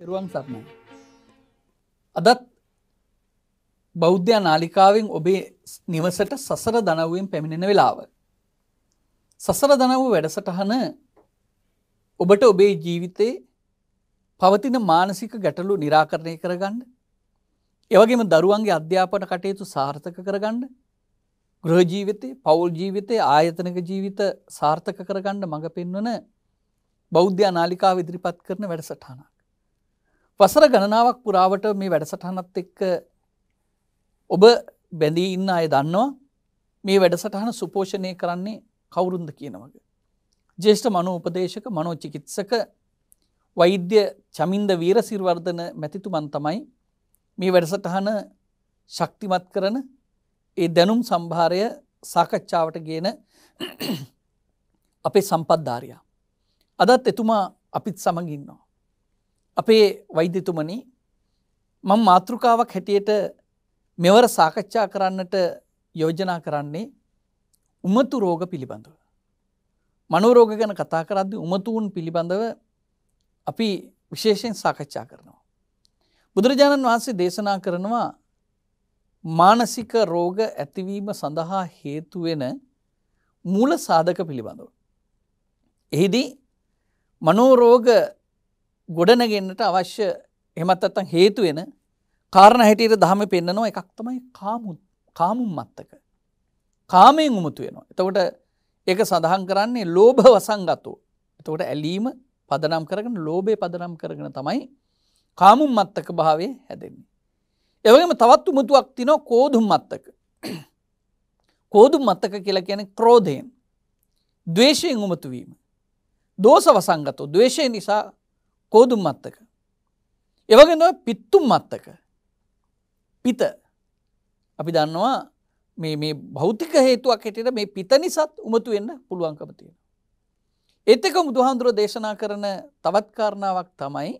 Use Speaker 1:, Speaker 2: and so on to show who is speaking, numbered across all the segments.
Speaker 1: පෙරුවන් සරණයි. අදත් බෞද්ධ නාලිකාවෙන් ඔබේ නිවසට සසර දනවුවෙන් පැමිණෙන වෙලාව. සසර දනව වැඩසටහන ඔබට ඔබේ ජීවිතේ පවතින මානසික ගැටලු නිරාකරණය කරගන්න එවගේම දරුවන්ගේ අධ්‍යාපන කටයුතු සාර්ථක කරගන්න ග්‍රහජීවිතේ පවුල් ජීවිතේ ආයතනක ජීවිත සාර්ථක කරගන්න මඟ පෙන්වන බෞද්ධ නාලිකා ඉදිරිපත් කරන වැඩසටහනක්. වසර ගණනාවක් පුරාවට මේ වැඩසටහනත් එක්ක ඔබ බැඳී ඉන්න අය දන්නවා මේ වැඩසටහන සුපෝෂණය කරන්නේ කවුරුන්ද කියනවග. ජේෂ්ඨ මනෝ උපදේශක මනෝචිකිත්සක වෛද්‍ය චමින්ද වීරසිර්වර්ධන මැතිතුමන් තමයි මේ වැඩසටහන ශක්තිමත් කරන ඒ දැනුම් සම්භාරය සාකච්ඡාවට ගේන අපේ සම්පත්ධාරයා. අදත් එතුමා අපිත් සමගින්නවා. අපේ වෛද්‍යතුමනි මං මාතෘකාවක් හැටියට මෙවර සාකච්ඡා කරන්නට යෝජනා කරන්නේ උමතු රෝග පිළිබඳව. මනෝරෝග ගැන කතා කරද්දි උමතුූන් පිළිබඳව අපි විශේෂයෙන් සාකච්ඡා කරනවා. බුදුරජාණන් වහන්සේ දේශනා කරනවා මානසික රෝග ඇතිවීම සඳහා හේතුවෙන මූල සාධක පිළිබඳව. එහිදී මනෝරෝග ගොඩනගෙන්න්නට අවශ්‍ය එමත්තත්තන් හේතු වෙන කාරණ හැටියට දහම පෙන්න්නනවා එකක් තමයි කාමුම් මත්තක. කාමයෙන් උමුතු වෙනවා. එතකොට එක සඳහන් කරන්නේ ලෝභ වසංගතෝ. එතකොට ඇලීම පදනම් කරගෙන ලෝබේ පදනම් කරගෙන තමයි කාමුම් මත්තක භාවය හැදෙන්නේ. එවගේම තවත් උමුතුවක් තිනෝ කෝදුම් මත්තක. කෝදුම් මත්තක කියලා කියන ක්‍රෝධයෙන්. දවේශයෙන් උමතුවීම. දෝස වසංගතෝ දවේශය නිසා කෝදුම් මත්තක. එවගෙන පිත්තුම් මත්තක පිත අපි දන්නවා මේ භෞතික හේතුවක් හෙටට මේ පිත නිසත් උමතු වෙන්න පුළුවන්කම තියෙන. එත්තක බුදුහාන්දුරුව දේශනා කරන තවත් කාරණාවක් තමයි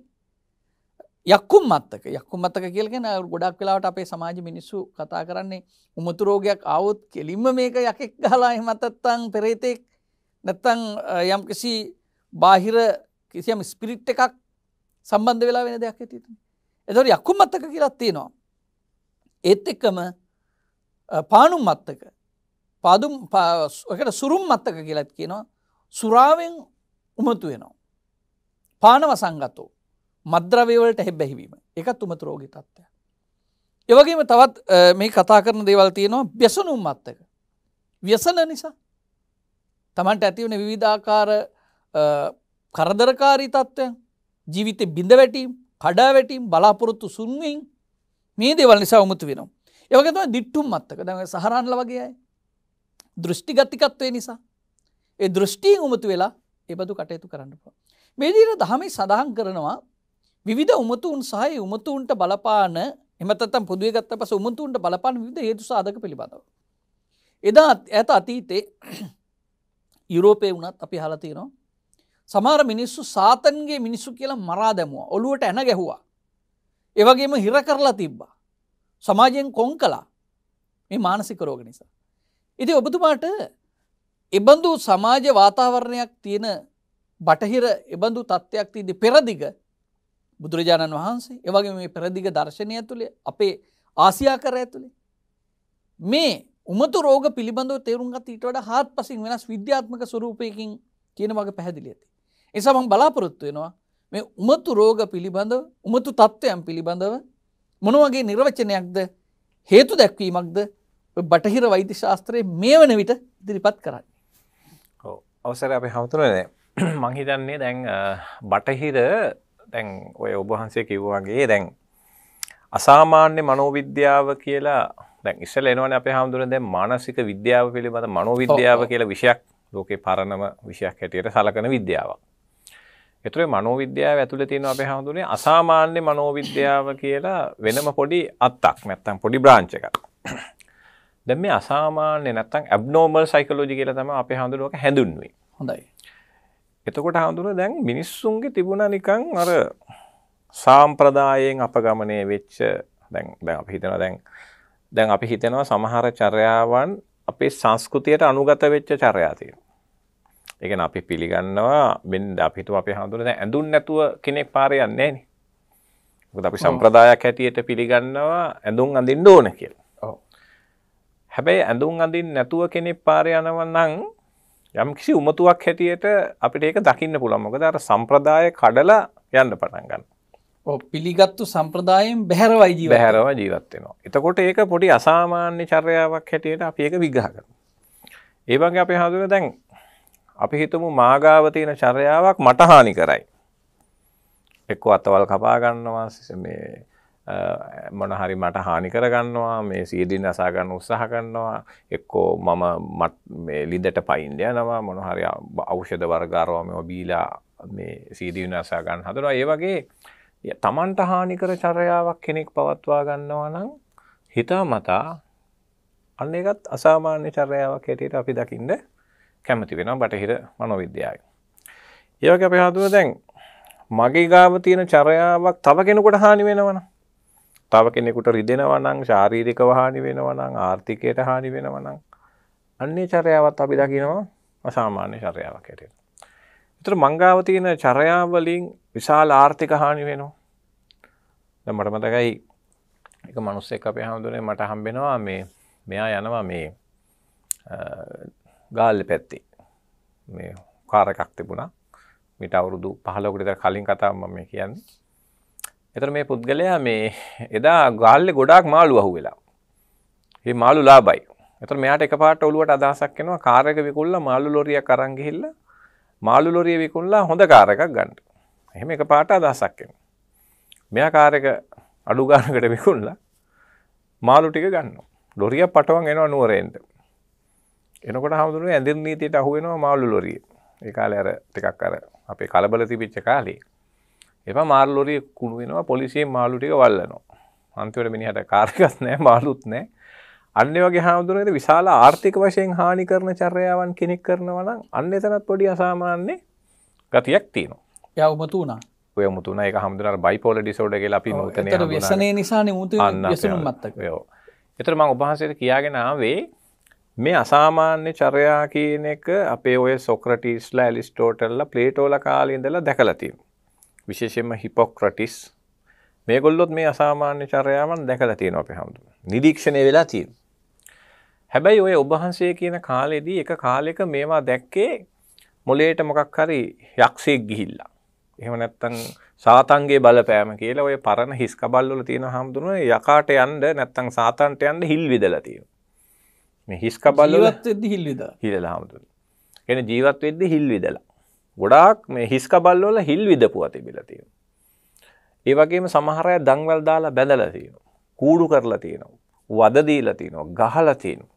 Speaker 1: යක්කුම් මත්තක යක්කුම් මත්තක කියලගෙන ගොඩක් වෙලාවට අපේ සමාජ මිනිස්සු කතා කරන්නේ උමතුරෝගයක් අවුත් කෙලින්ම මේක යකෙක් ගලා එමතත්තං පෙරේතෙක් නැත්තං යම්කිසි බාහිර කිසියම් ස්පිරිට් එකක් සම්බන්ධ වෙලා වෙන දෙයක් ඇතිත. එදොට යක්කුම් මත්තක කියලත් තියෙනවා. ඒත් එක්කම පානුම් මත්තක පාදුම් එකට සුරුම් මත්තක කියලත් කියනවා සුරාවෙන් උමතු වෙනවා. පානව සංගතෝ මද්‍රවවලට හැබැහිවීම එකත් උමතු රෝගි තත්ත්වය. එවගේම තවත් මේ කතා කරන දේවල් තියෙනවා බ්‍යසනුම් මත්තක. ව්‍යසන නිසා තමන්ට ඇතිවන විවිධාකාර කරදරකාරී තත්ත්වය ජීවිතය බිඳ වැටීම් කඩා වැටීම් බලාපොරොත්තු සුන්වීන් මේ දෙවල් නිසා උමුතු වෙනවා. ඒවගේතම දිට්ටුම් මත්තක දැ සහරන්ල වගේයි. දෘෂ්ටිගතිකත්වය නිසා. ඒ දෘෂ්ටීන් උමතු වෙලා එබඳු කටයුතු කරන්නපා. මේදීර දහමි සඳහන් කරනවා විධ උමතුන් සහහි උමතුන්ට බලපාන එමතම් පුදුවගත්ත පස උමතුන්ට බලපාන විධ හේතු සාධක පිළිබඳව. එදා ඇත අතීතේ යුරෝපය වනත් අපි හලතිනවා සමහර මිනිස්සු සාතන්ගේ මිනිස්සු කියලා මරා දැමුව ඔලුවට ඇන ගැහුවා. ඒවගේම හිර කරලා තිබ්බා. සමාජයෙන් කොන් කලා මේ මානසික රෝග නිසා. ඉති ඔබතුමාට එබඳු සමාජ වාතාවරණයක් තියෙන බටහිර එබඳු තත්ත්වයක් තියද පෙරදිග බුදුරජාණන් වහන්සේ ඒවගේ මේ පෙරදිග දර්ශනය තුළේ අපේ ආසියාකර ඇතුළේ. මේ උමතු රෝග පිළිබඳව තේරුම් ගත ඊට වඩා හත් පසින් වෙනස් විද්‍යාත්මක ස්වරූපයකින් කියන වගේ පැහැදිලි ඇති. එසමං බලාපොරොත්තු වෙනවා මේ උමතු රෝග පිළිබඳව උමතු තත්ත්වයන් පිළිබඳව මොනවගේ නිර්වචනයක්ද හේතු දැක්වීමක්ද බටහිර වෛද්‍ය ශාස්ත්‍රයේ මේ වන විට දිරිපත් කරන්න.
Speaker 2: අවසර අප හමුතුරනෑ මහිතන්නේ දැන් බටහිර දැන් ඔය ඔබහන්සේ කිව්වාගේ දැන් අසාමාන්‍ය මනෝවිද්‍යාව කියලා දැන් ඉස්සල එනවන අප හාමුදුරන දැ මානසික විද්‍යාව පිළිබඳ මනෝවිද්‍යාව කියලා විෂයක් ලෝකේ පරණම විෂයක් හැටියට සලකන විද්‍යාවක්. එතුර මනෝවිද්‍යාව ඇතුළ තියෙන අප හඳුනේ අසාමාන්‍ය මනෝවිද්‍යාව කියලා වෙනම පොඩි අත්තක් නැත්තම් පොඩි බ්‍රාංච එකක් දැ මේ අසාමාන්‍ය නැත්තම් ඇබ්නෝමල් සයිකලෝජි කියල තම අප හඳුරුවක හැඳුන්වේ හොඳයි එතකොට හඳුන දැන් මිනිස්සුන්ගේ තිබුණ නිකං අර සාම්ප්‍රදායෙන් අප ගමනය වෙච්ච දැන් දැන් අප හිතෙන දැන් දැන් අපි හිතෙනවා සමහර චර්යාවන් අපේ සංස්කෘතියට අනුගත වෙච්ච චර්යාතිය එකන අපි පිළිගන්නවා බෙන්ඩ අපිතු අපි හඳුරන ඇඳුන් නැතුව කෙනෙක් පාරයන්නේ අපි සම්ප්‍රදායක් හැටියට පිළිගන්නවා ඇඳුම් අඳින් ඕන කියල හැබැයි ඇඳුම් අඳින් නැතුව කෙනෙක් පාරයනවන්නං යම් කිසි උමතුවක් හැටියට අපිට ඒක දකින්න පුළමොකද අර සම්ප්‍රදාය කඩලා යන්න පටන්ගන්න
Speaker 1: පිළිගත්තු සම්ප්‍රදායෙන් බැහැරවයි ජීව හැරව
Speaker 2: ජීවත්වෙනවා එතකොට ඒක පොඩි අසාමාන්‍ය චර්යාවක් හැටියට අප ඒක විග්‍රහ කරන ඒවගේ අපේ හඳුර දැන් අපි හිතමු මාගාව තියෙන චර්යාවක් මට හානි කරයි. එක්කෝ අතවල් කපා ගන්නවා මේ මොන හරි මට හානි කරගන්නවා මේ සියදින් අසා ගන්න උත්සාහ කරනවා එක්කෝ මම මේ ලිදට පයින්ඩ යනවා මොන හරි ඖෂධ වර්ගාරවම බීලා මේ සීදීන් අසා ගන්න හදනවා ඒ වගේ තමන්ට හානි කර චර්යාවක් කෙනෙක් පවත්වා ගන්නවා නම් හිතා මතා අන්න එකත් අසාමාන්‍ය චර්යාවක් හැටියට අපි දකින්න කැමති වෙන බටහිර මනොවිද්‍යාව. ඒවගේ අප හදුව දැන් මගේ ගාව තියෙන චරයාවක් තව කෙනෙකුට හානි වෙනවන තව කෙනෙකුට රිදෙනවනං ශාරීරික වහානි වෙනවනං ආර්ථිකයට හානි වෙනවනං අන්නේ චරයාවත් අපි දකිනවා අසාමාන්‍ය චරයාවක් ඇටෙන. එතර මංගාව තියෙන චරයාවලින් විශාල ආර්ථික හානි වෙනවා. දැන් මට මතකයි එක මිනිස්සෙක් අපේ හැමදෙරේ මට හම්බෙනවා මේ මෙයා යනවා මේ ගාල්ල පැත්තේ මේ කාර එකක් තිබුණා මිට අවුරුදු පහලොකට කලින් කතාම මේ කියන්නේ. එතර මේ පුද්ගලයා මේ එදා ගාල්ලෙ ගොඩාක් මාළු අහු වෙලා. ඒ මාළු ලාබයි. එතර මෙයාට එකපාරට ඔලුවට අදහසක් එනවා කාර් එක විකුණලා මාළු ලොරියක් අරන් ගිහිල්ලා මාළු ලොරිය විකුණලා හොඳ කාර් එකක් ගන්න. එහෙම එකපාරට අදහසක් එනවා. මෙයා කාර් එක අඩු ගානකට විකුණලා මාළු ටික ගන්නවා. ලොරිය පටවන් එනවා නුවරෙන්ට. එනකොට හමුදුරුව ඇඳිර නීතියට අහුවෙනවා මාල්ලු ලොරිය ඒ කාලේ අර ටිකක් අර අපේ කලබල තිබිච්ච කාලේ එපා මාල් ලොරිය කුණු වෙනවා පොලිසියෙන් මාළු ටික වල්ලනවා අන්තිමට මිනිහට කාර්කස් නැහැ මාළුත් නැහැ අන්න වගේ හාමුදුරුවනේ විශාල ආර්ථික වශයෙන් හානි කරන චර්යාවන් කෙනෙක් කරනවා නම් අන්න එතනත් පොඩි අසාමාන්‍ය ගතියක් තියෙනවා
Speaker 1: එයා උමතු වුණා
Speaker 2: ඔය මුතුන එක හමුදුර බයිපෝල ඩිසෝඩ කියලා අපි නූතනය වෙසනේ නිසා
Speaker 1: නිමුතු අන්න මත්තක
Speaker 2: එතර මං උපහන්සේට කියාගෙන ආවේ මේ අසාමාන්‍ය චර්යා කියන එක අපේ ඔය සොක්‍රටිස්ලා ඇලිස්ටෝටල්ලා ප්ලේටෝලා කාලේ ඉඳලා දැකලා තියෙනවා. විශේෂයෙන්ම හිපොක්‍රටිස් මේගොල්ලොත් මේ අසාමාන්‍ය චර්යාවන් දැකලා තියෙනවා අපේ හැමෝටම. නිරීක්ෂණය වෙලා තියෙනවා. හැබැයි ඔය ඔබහන්සේ කියන කාලෙදී එක කාලයක මේවා දැක්කේ මොලේට මොකක් හරි යක්ෂයෙක් ගිහිල්ලා. එහෙම නැත්නම් සාතන්ගේ බලපෑම කියලා ඔය පරණ හිස්කබල් වල තියෙන හැමදුනේ යකාට යන්න නැත්නම් සාතන්ට යන්න හිල් විදලා තියෙනවා. මේ හිස් කබල් ජීවත්වෙද්දි හිල් විදලා හිලලා හාමුදුරුවෝ. කියන ජීවත් වෙද්දි හිල් විදලා. ගොඩාක් මේ හිස් කබල් වල හිල් විදපුවා තිබිලා තියෙනවා. ඒ වගේම සමහර අය දන්වැල් දාලා බැඳලා තියෙනවා. කූඩු කරලා තියෙනවා. වද දීලා තියෙනවා. ගහලා තියෙනවා.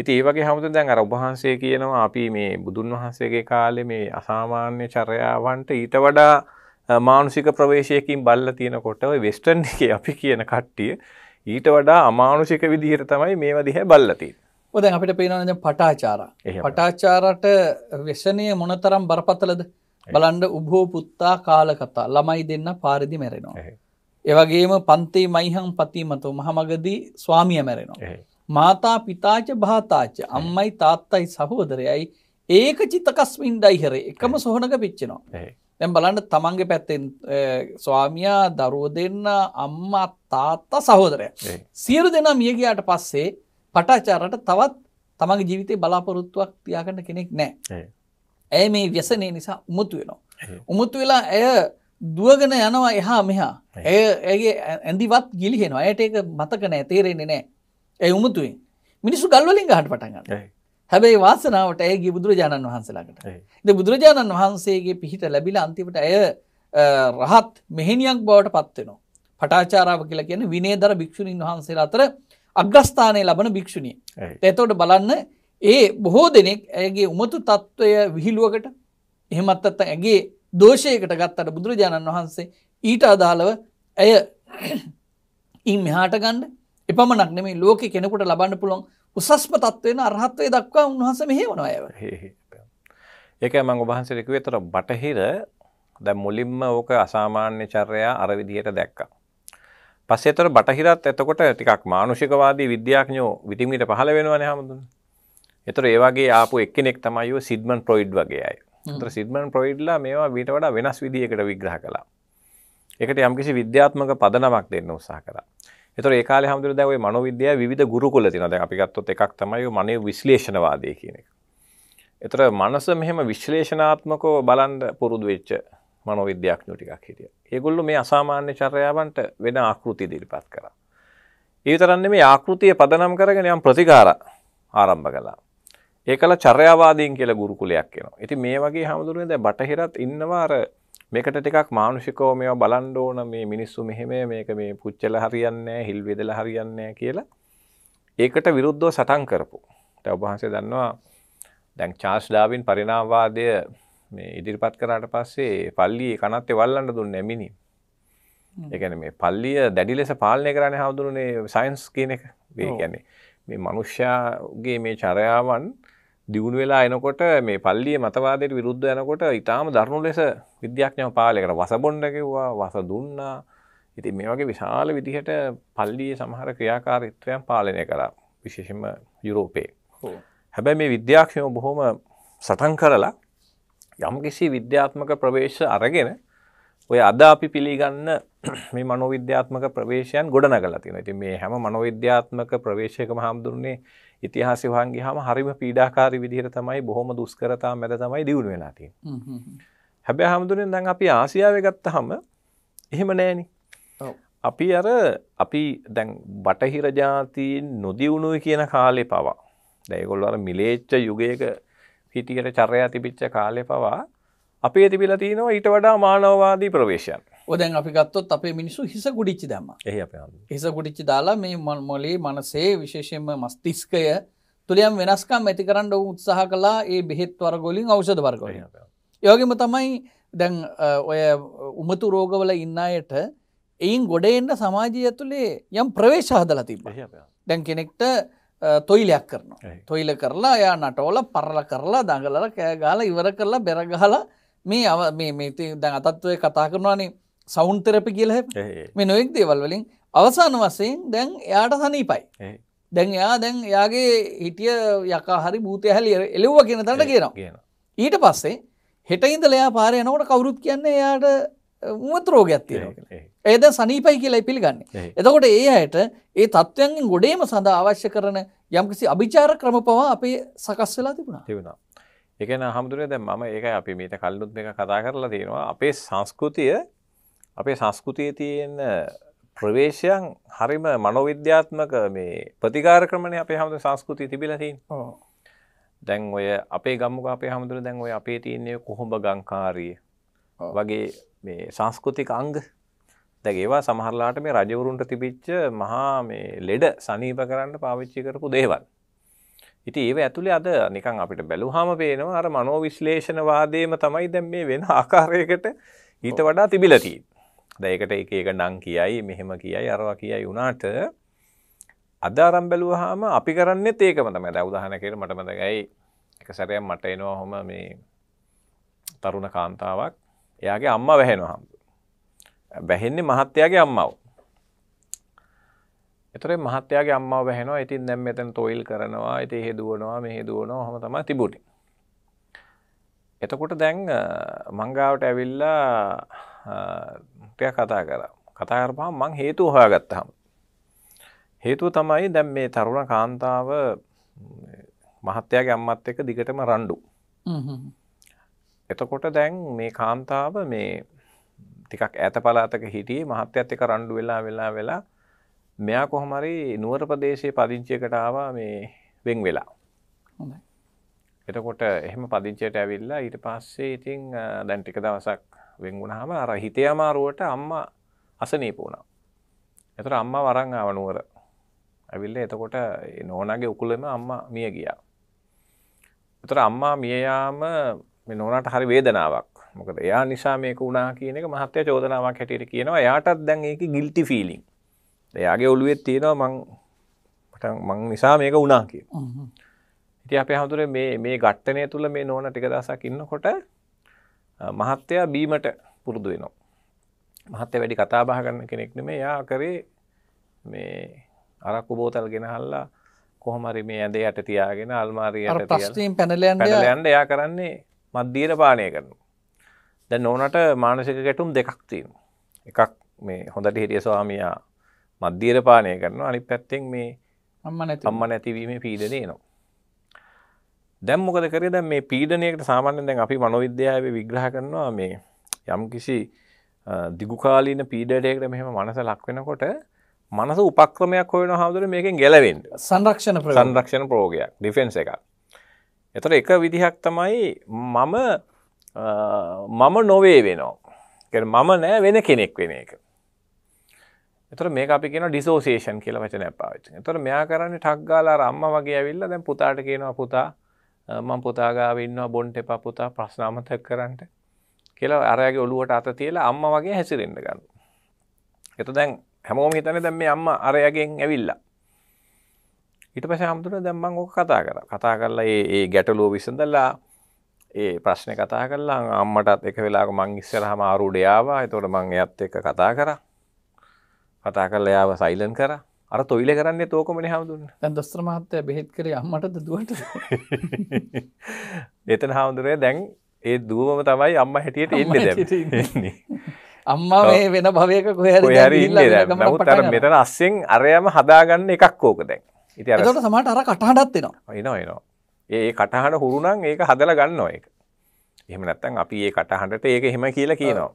Speaker 2: ඉතින් ඒ වගේ හැමතෙන් දැන් අර උභහන්සේ කියනවා අපි මේ බුදුන් වහන්සේගේ කාලේ මේ අසාමාන්‍ය චර්යාවන්ට ඊට වඩා මානසික ප්‍රවේශයකින් බල්ලා තියෙනකොට ওই වෙස්ටර්න් එකේ අපි කියන කට්ටිය ඊට වඩා අමානුෂික විදිහට තමයි මේ වදිහ බල්ලතිී.
Speaker 1: දැන් අපිට පේනවද පටාචාර. පටාචාරට ව්‍යසනය මොනතරම් බරපතලද බලන්ඩ උබෝ පුත්තා කාලකතා ළමයි දෙන්න පාරිදි මැරෙනවා. එවගේම පන්තේ මයිහං පතිීමතු මහමගදී ස්වාමිය මැරෙනවා. මාතා පිතාච භාතාච අම්මයි තාත්තයි සහෝදරයයි ඒක චිතකස්මින්ඩයි හරේ එකම සොහනක පිච්චෙනවා. දැම් බලන්න තමන්ගේ පැත්තෙන් ස්වාමයා දරුව දෙන්න අම්මා තාත්තා සහෝදරය. සියරු දෙනා මියගයාට පස්සේ පටාචාරට තවත් තමගේ ජීවිතය බලාපොරොත්තුවක් තියාගන්න කෙනෙක් නෑ. ඇය මේ ව්‍යසනය නිසා උමුතු වෙනවා. උමුතු වෙලා ඇය දුවගෙන යනවා එහා මෙහා. ඇය ඇගේ ඇඳිවත් ගිලිහෙනවා ඇයට ඒක මතකනෑ තේරෙන්නේ නෑ. ඇය උමුතුයි. මිනිස්සු ගල්වලින් ගහට පටන්ගන්න. හැබැයි වාසනාවට ඇයගේ බුදුරජාණන් වහන්සේලාකට ද බුදුරජාණන් වහන්සේගේ පිහිට ලැබිල අන්තිමට ඇය රහත් මෙහිනියක් බවට පත්වෙනවා. පටාචාරාව කියලා කියන විනේදර භික්‍ෂුණීන් වහන්සේ අතර අග්‍රස්ථානය ලබන භික්‍ෂුණිය. එතවට බලන්න ඒ බොහෝ දෙනෙක් ඇගේ උමතු තත්ත්වය විහිළුවකට එහෙමත් අත්ත ඇගේ දෝෂයකට ගත්තට බුදුරජාණන් වහන්සේ ඊට අදාළව ඇය ඉන් මෙහාට ගණ්ඩ එපමනක් නෙමේ ලෝක කෙනෙකුට ලබන්න පුළොන් උසස්ම තත්වවෙන අරහත්වය දක්වා උන්වහස මෙහෙවනවා ඇව
Speaker 2: ඒක මං ඔබහන්සරකුව තර බටහිර දැ මුලින්ම ඕක අසාමාන්‍ය චර්යා අර විදිහයට දැක්කා. පස්සේතර බටහිරත් එතකොට ටිකක් මානුෂිකවාදී විද්‍යාඥෝ විටිමීට පහළ වෙනවන හමුදුන් එතර ඒවාගේ ආපු එක්කෙනෙක් තමයිෝ සිද්මන් ප්‍රොයිඩ් වගේයි තර සිද්මන් ප්‍රොයිඩ්ලා මේවා විට වඩා වෙනස් විදිියකට විග්‍රහ කලා එකට යම්කිසි විද්‍යාත්මක පදනමක් දෙන්න උත්සාහ කරා එතකොට ඒ කාලේ හැමදෙර දැන් ওই මනෝවිද්‍යාව විවිධ ගුරුකුල තියෙනවා. දැන් අපි ගත්තොත් එකක් තමයි ඔය මනෝ විශ්ලේෂණවාදය කියන එක. එතකොට මනස මෙහෙම විශ්ලේෂණාත්මකව බලන් පුරුදු වෙච්ච මනෝවිද්‍යාඥයෝ ටිකක් හිටියා. ඒගොල්ලෝ මේ අසාමාන්‍ය චර්යාවන්ට වෙන ආකෘති ඉදිරිපත් කරා. ඒ විතරක් නෙමෙයි ආකෘතිය පදනම් කරගෙන යම් ප්‍රතිකාර ආරම්භ කළා. ඒකල චර්යාවාදීන් කියලා ගුරුකුලයක් එනවා. ඉතින් මේ වගේ හැමදෙරේ දැන් බටහිරත් ඉන්නවා අර මේකට ටිකක් මානුෂිකව මේවා බලන්න ඕන මේ මිනිස්සු මෙහෙම මේක මේ පුච්චල හරියන්නේ හිල් වෙදලා හරියන්නේ කියලා ඒකට විරුද්ධව සටන් කරපු. දැන් ඔබ වහන්සේ දන්නවා දැන් චාර්ල්ස් ඩාවින් පරිණාමවාදය මේ ඉදිරිපත් කරාට පස්සේ පල්ලියේ කනත් වල්ලන්න දුන්නේ මිනි. ඒ කියන්නේ මේ පල්ලිය දැඩි ලෙස පාලනය කරන්නේ හවුදුනේ සයන්ස් කියන එක. ඒ කියන්නේ මේ මනුෂ්‍යගේ මේ චරයාවන් දියුණු වෙලා එනකොට මේ පල්ලිය මතවාදයට විරුද්ධ යනකොට ඉතාම දරුණු ලෙස විද්‍යාඥව පාලකට වසබොන්්ඩකිව්වා වස දුන්නා ඉතින් මේ වගේ විශාල විදිහට පල්ලිය සමහර ක්‍රියාකාරිත්වයන් පාලනය කරා විශේෂම යුරෝපේ හැබැයි මේ විද්‍යාක්ෂයෝ බොහොම සටන් කරලා යම්කිසි විද්‍යාත්මක ප්‍රවේශ අරගෙන ඔය අද අපි පිළිගන්න මේ මනෝවිද්‍යාත්මක ප්‍රවේශයන් ගොඩනගලා තියෙනවා. ඉතින් මේ හැම මනෝවිද්‍යාත්මක ප්‍රවේශයකම හාමුදුරනේ ඉතිහාසය වහන් ගියාම හරිම පීඩාකාරී විදිහට තමයි බොහොම දුෂ්කරතා මැද තමයි දියුණු වෙලා
Speaker 1: තියෙන්නේ.
Speaker 2: හැබැයි හැමදෙන්නේ දැන් අපි ආසියාවේ ගත්තාම එහෙම නෑනේ. අපි අර අපි දැන් බටහිර ජාතීන් නොදියුණුයි කියන කාලේ පවා දැන් ඒගොල්ලෝ අර මිලේච්ඡ යුගයක හිටියට චර්යා තිබිච්ච කාලේ පවා අපේ තිබිලා තියෙනවා ඊට වඩා
Speaker 1: මානවවාදී ප්‍රවේශයන්. ඔදැන් අපි ගත්තොත් අපේ මිනිසු හිස ගුඩිච්චි දම හිස ගුඩිච්චි දාලා මේ මල්මොලේ මනසේ විශේෂයෙන්ම මස්තිස්කය තුළියම් වෙනස්කම් ඇති කරන්න ඔවු උත්සාහ කලා ඒ බෙහෙත් වරගොලින් අවෂධ වර්ගොල යෝගම තමයි දැන් ඔය උමතු රෝගවල ඉන්නයට එයින් ගොඩ එන්න සමාජය ඇතුළේ යම් ප්‍රවේශාදල තිබ දැන් කෙනෙක්ට තොයිලයක් කරනවා තොයිල කරලා යා නටෝල පරල කරලා දඟලල කෑගාල ඉවර කරලා බෙරගහලා මේ අව මේ මේති දැන් අතත්වය කතා කරනවානේ සෞන් තෙරපි කියල මේ නොයෙක් දේවල් වලින් අවසාන වසයෙන් දැන් එයාට සනීපයි දැන් එයා දැන් එයාගේ හිටිය යකා හරි භූතය හැලි එලෙව්ව කියෙන තට කියනවා කියන ඊට පස්සේ හෙටයින්දලයා පාරය යනකොට කවුරුත් කියන්න එයාට මුවතරෝග ඇත්තිය ඒද සනීපයි කියලයි පිළිගන්න එතකොට ඒ අයට ඒ තත්ත්වයන්ගෙන් ගොඩේම සඳ අවශ්‍ය කරන යම්කිසි අභිචාර ක්‍රම පවා අපේ සකස් වෙලා තිබුණා
Speaker 2: තිබුණා එකන හමුදුරේ දැ මම ඒක අපි මීට කල්ලුත් දෙක කතා කරලා තියෙනවා අපේ සංස්කෘතිය අපේ සංස්කෘතිය තියෙන ප්‍රවේශයන් හරිම මනොවිද්‍යාත්මක මේ ප්‍රතිකාරක්‍රමණය අපේ හමුදු සංස්කෘතිය තිබිලතින් දැන් ඔය අපේ ගම්මුක අපේ හමුදුර දැන් ඔය අපේ තියන්නේ කොහොඹ ගංකාරිය වගේ මේ සංස්කෘතික අංග දැ ඒවා සමහරලාට මේ රජවරුන්ට තිබිච්ච මහා මේ ලෙඩ සනීප කරන්න පාවිච්චි කරපු දේවල් ඉති ඒ ඇතුළේ අද නිකං අපිට බැලු හම පේනවා අර මනෝ විශ්ලේෂණවාදේම තමයි දැම් මේ වෙන ආකාරයකට ඊට වඩා තිබිලතිී දැයකට එක එක නං කියයි මෙහෙම කියයි අරවා කියයි වුණාට අද අරම් බැලුවහම අපි කරන්නෙත් ඒකම තමයි දැන් උදාහරණයකට මට මතකයි එක සැරයක් මට එනවා හොම මේ තරුණ කාන්තාවක් එයාගේ අම්මා වැහෙනවා වැහෙන්නේ මහත්තයාගේ අම්මව එතරේ මහත්තයාගේ අම්මව වැහෙනවා ඉතින් දැන් මෙතන තොইল කරනවා ඉතින් එහෙ දුවනවා මෙහෙ දුවනවා ඔහම තමයි තිබුණේ එතකොට දැන් මංගාවට ඇවිල්ලා ටික කතා කරා. කතා කරපුවාම මං හේතු හොයාගත්තාම. හේතුව තමයි දැන් මේ තරුණ කාන්තාව මහත්තයාගේ අම්මත් එක්ක දිගටම රණ්ඩු. එතකොට දැන් මේ කාන්තාව මේ ටිකක් ඈත පළාතක හිටියේ මහත්තයත් එක්ක රණ්ඩු වෙලා වෙලා වෙලා මෙයා කොහොම හරි නුවර ප්‍රදේශයේ පදිංචියකට ආවා මේ වෙන් වෙලා. හොඳයි. එතකොට එහෙම පදිංචයට ඇවිල්ලා ඊට පස්සේ ඉතින් දැන් ටික දවසක් වෙන් වුණාම අර හිතේ අමාරුවට අම්මා අසනීප වුණා. එතකොට අම්මා වරන් ආව නුවර. ඇවිල්ලා එතකොට නෝනාගේ උකුලෙම අම්මා මිය ගියා. එතකොට අම්මා මිය යාම මේ නෝනාට හරි වේදනාවක්. මොකද එයා නිසා මේක වුණා කියන එක මහත්ය චෝදනාවක් හැටියට කියනවා. එයාටත් දැන් ඒකේ ගිල්ටි ෆීලිං. එයාගේ ඔළුවේ තියෙනවා මං මට මං නිසා මේක වුණා කියන. ඉතින් අපේ හැමතෙරේ මේ මේ ඝට්ටනය තුල මේ නෝනා ටික දවසක් ඉන්නකොට මහත්තයා බීමට පුරුදු වෙනවා. මහත්ත වැඩි කතා බාගන්න කෙනෙක් නෙමේ යා කරේ මේ අරක්කු බෝතල් ගෙනහල්ලා කොහොමරි මේ ඇඳේ යට තියාගෙන අල්මාරියට ප්‍රස්ටීම් පැනලයන්ට යන්ඩ යා කරන්නේ මධදීර පානය කරනු. දැ නොනට මානසික ගැටුම් දෙකක් තියෙන. එකක් මේ හොඳට හිටිය ස්වාමයා මධදීර පානය කරනවා අනි පැත්තෙන් මේ
Speaker 1: අම්ම නැති අම්ම නැතිවීම පීඩනේ නවා.
Speaker 2: දැම් මොකද කරේ දැ මේ පීඩනයකට සාමාන්‍ය දැන් අපි මනොවිද්‍යාව විග්‍රහ කරනවා මේ යම් කිසි දිගුකාලීන පීඩටයකට මෙහම මනස ලක්වෙනකොට මනස උපක්‍රමයක් හොයන හාමුදුර මේකෙන් ගැලවෙන් සංරක්ෂණ සංරක්ෂණ ප්‍රෝගයක් ඩිෆෙන්න්ස එක එතට එක විදිහක් තමයි මම මම නොවේ වෙනවා මම නෑ වෙන කෙනෙක් වෙන එක එතර මේ අපි කියෙන ඩිසෝසේෂන් කියල වචන පාච තර මෙයා කරන්න ටක්ගාලා රම්ම වගේ ඇවිල්ල දැන් පුතාට කියනවා පුතා මං පුතාගාව ඉන්නවා බොන්ට පපුතා ප්‍රශ්නාමතක් කරන්නට කියලා අරයගේ ඔලුවට අත තියලා අම්ම වගේ හැසිරෙන්න්න ගන්න එත දැන් හැමෝම හිතන දැම් මේ අම්ම අරයගෙන් ඇවිල්ලා ඊට පස හමුතුර දැම්මං ඕක කතා කර කතා කරලා ඒ ගැටලෝ විසඳල්ලා ඒ ප්‍රශ්නය කතා කරලා අම්මටත් එක වෙලා මං ඉස්සර හම අරුඩයාවා එතොට මං ඇත් එක කතා කර කතා කරලා යාව සයිලන් කරා අර තොයිල කරන්නේ තෝකමන හාමුදුරන්න
Speaker 1: දැන් දොස්ත්‍ර මහත්තය බෙහෙත් කරේ අම්මට දුවට
Speaker 2: එතන හාමුදුරේ දැන් ඒ දුවම තමයි අම්ම හැටියට එන්න දැ
Speaker 1: අම්මා මේ වෙන භවයක කොහර මෙතන
Speaker 2: අස්සෙන් අරයම හදාගන්න එකක් ඕක දැන් ඉති අට
Speaker 1: සමට අර කටහටත් එෙනවා
Speaker 2: එනවා එනවා ඒ කටහට හුරුණන් ඒක හදල ගන්න ඒක එහම නැත්තන් අපි ඒ කටහටට ඒක හෙම කියලා කියනවා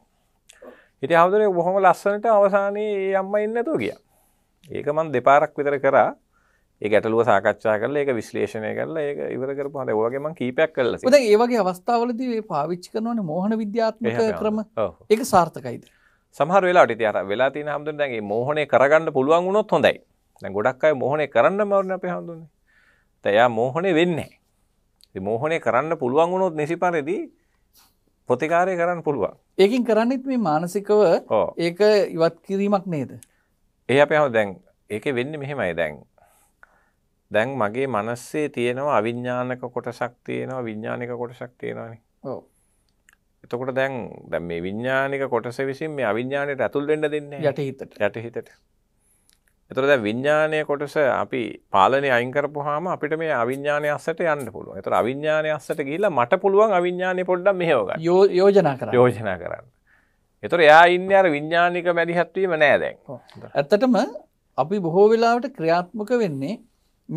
Speaker 2: ඉති හමුදුරේ බොහොම ලස්සනට අවසානයේ අම්ම ඉන්නතු කියා ඒක මන් දෙපාරක් විතර කරා ඒ ගැටලුව සාකච්ඡා කරලා ඒක විශ්ලේෂණය කරලා ඒක ඉවර කරපු හද ඔයගේ මම කීපයක් කරලා තියෙනවා. දැන් ඒ වගේ
Speaker 1: අවස්ථාවලදී මේ පාවිච්චි කරනවනේ මෝහන විද්‍යාත්මක ක්‍රම. ඒක සාර්ථකයිද?
Speaker 2: සමහර වෙලාවට ඉතින් අර වෙලා තියෙන හැමදෙන්න දැන් මේ මෝහනේ කරගන්න පුළුවන් වුණොත් හොඳයි. දැන් ගොඩක් අය මෝහනේ කරන්නම වරනේ අපේ හැමදෙන්නේ. දැන් යා මෝහනේ වෙන්නේ නැහැ. ඉතින් මෝහනේ කරන්න පුළුවන් වුණොත් නිසි පරිදි ප්‍රතිකාරය කරන්න පුළුවන්.
Speaker 1: ඒකින් කරන්නෙත් මේ මානසිකව ඒක ඉවත් කිරීමක් නේද?
Speaker 2: ඒ අපි හම දැන් ඒක වෙන්න මෙහෙමයි දැන් දැන් මගේ මනස්සේ තියෙනවා අවිඤ්ඥානක කොටසක් තියෙනවා විඤ්ඥානික කොටසක් තියෙනවානේ ඕ එතකොට දැන් දැ මේ විඤ්ඥානික කොටස විසින් මේ අවිඤ්ඥානයට ඇතුල් වෙන්න දෙන්න යට හිතට යට හිතට එතර දැ විඤ්ඥානය කොටස අපි පාලනය අයිංකරපු හාම අපිට මේ අවිඤ්ඥානය අස්සට යන්න පුළුව එතර අවිඤ්ඥානය අස්සට කියලා මට පුළුවන් අවිඤ්ඥානය පොඩ්ඩක් මෙහෝග
Speaker 1: යෝජනා කර යෝජනා කරන්න එතුර යා ඉන්න අර
Speaker 2: විඤ්ඥානික මැදිහත්වීම නෑ දැන් ඇත්තටම
Speaker 1: අපි බොහෝ වෙලාවට ක්‍රියාත්මක වෙන්නේ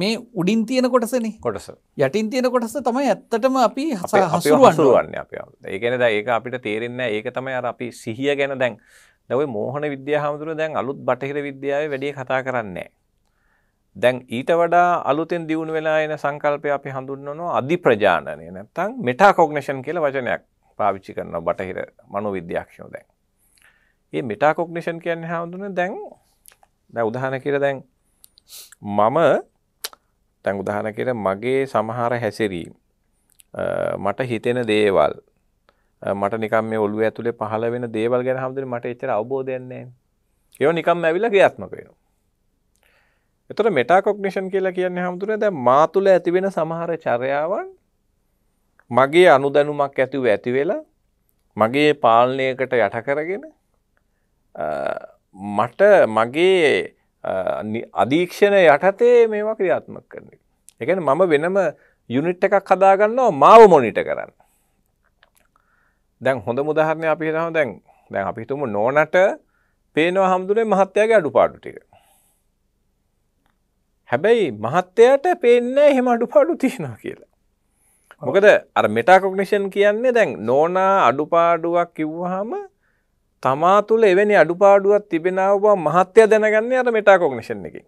Speaker 1: මේ උඩින් තියෙන කොටසන කොටස යටින් තියෙන කොටස තමයි ඇත්තටම අපි හසුරුවන්න
Speaker 2: අප ඒකන ද ඒක අපිට තේරෙන්න ඒක තමයි අර අපි සිහිය ගැන දැන් දැවයි මෝහන විද්‍යා හමුදුර දැන් අලුත් බටහිර විද්‍යාව වැඩිය කතා කරන්නේ දැන් ඊට වඩා අලුතෙන් දියුණු වෙලා එන සංකල්පය අපි හඳුන්වනවා අධි ප්‍රජානනය නැත්තං මෙටා කොග්නේෂන් කියල වචනයක් පාවිච්චි කරන බටහිර මනු විද්‍යක්ෂෝ දැන් ඒ මෙටා කොග්නිෂන් කියන්න හාමුදුන දැන් දැ උදහන කියර දැන් මම තැන් උදහන කියර මගේ සමහර හැසිරීම් මට හිතෙන දේවල් මට නිකම මේ ඔළුව ඇතුලේ පහළ වෙන දේවල් ගැන හැමදෙර මට එච්චර අවබෝධයන්නේ ඒව නිකම් ඇවිල්ලා ක්‍රියාත්මක වෙනවා එතකොට මෙටා කොග්නිෂන් කියලා කියන්නේ හැමදෙර දැන් මා තුල ඇති වෙන සමහර චර්යාවන් මගේ අනුදැනුමක් ඇතිව ඇති වෙලා මගේ පාලනයකට යට කරගෙන මට මගේ අධීක්ෂණ යටතේ මේවා ක්‍රියාත්මක කරන. එකන මම වෙනම යුනිට් එකක් හදාගන්නවා මාව මොනිට කරන්න. දැන් හොඳ මුදහරණය අපි හිතම දැන් දැන් අපිතුම නෝනට පේනවා හමුදුරේ මහත්තයාගේ අඩුපාඩු ටික. හැබැයි මහත්තයට පේන්නේ හෙම අඩුපාඩු තියෙනවා කියලා. මොකද අර මෙටාකොග්නිෂන් කියන්නේ දැන් නෝනා අඩුපාඩුවක් කිව්වහම තමා තුළ එවැනි අඩුපාඩුවක් තිබෙනව බව මහත්ය දැනගන්නේ අර මෙටාකොග්නිෂන් එකෙන්.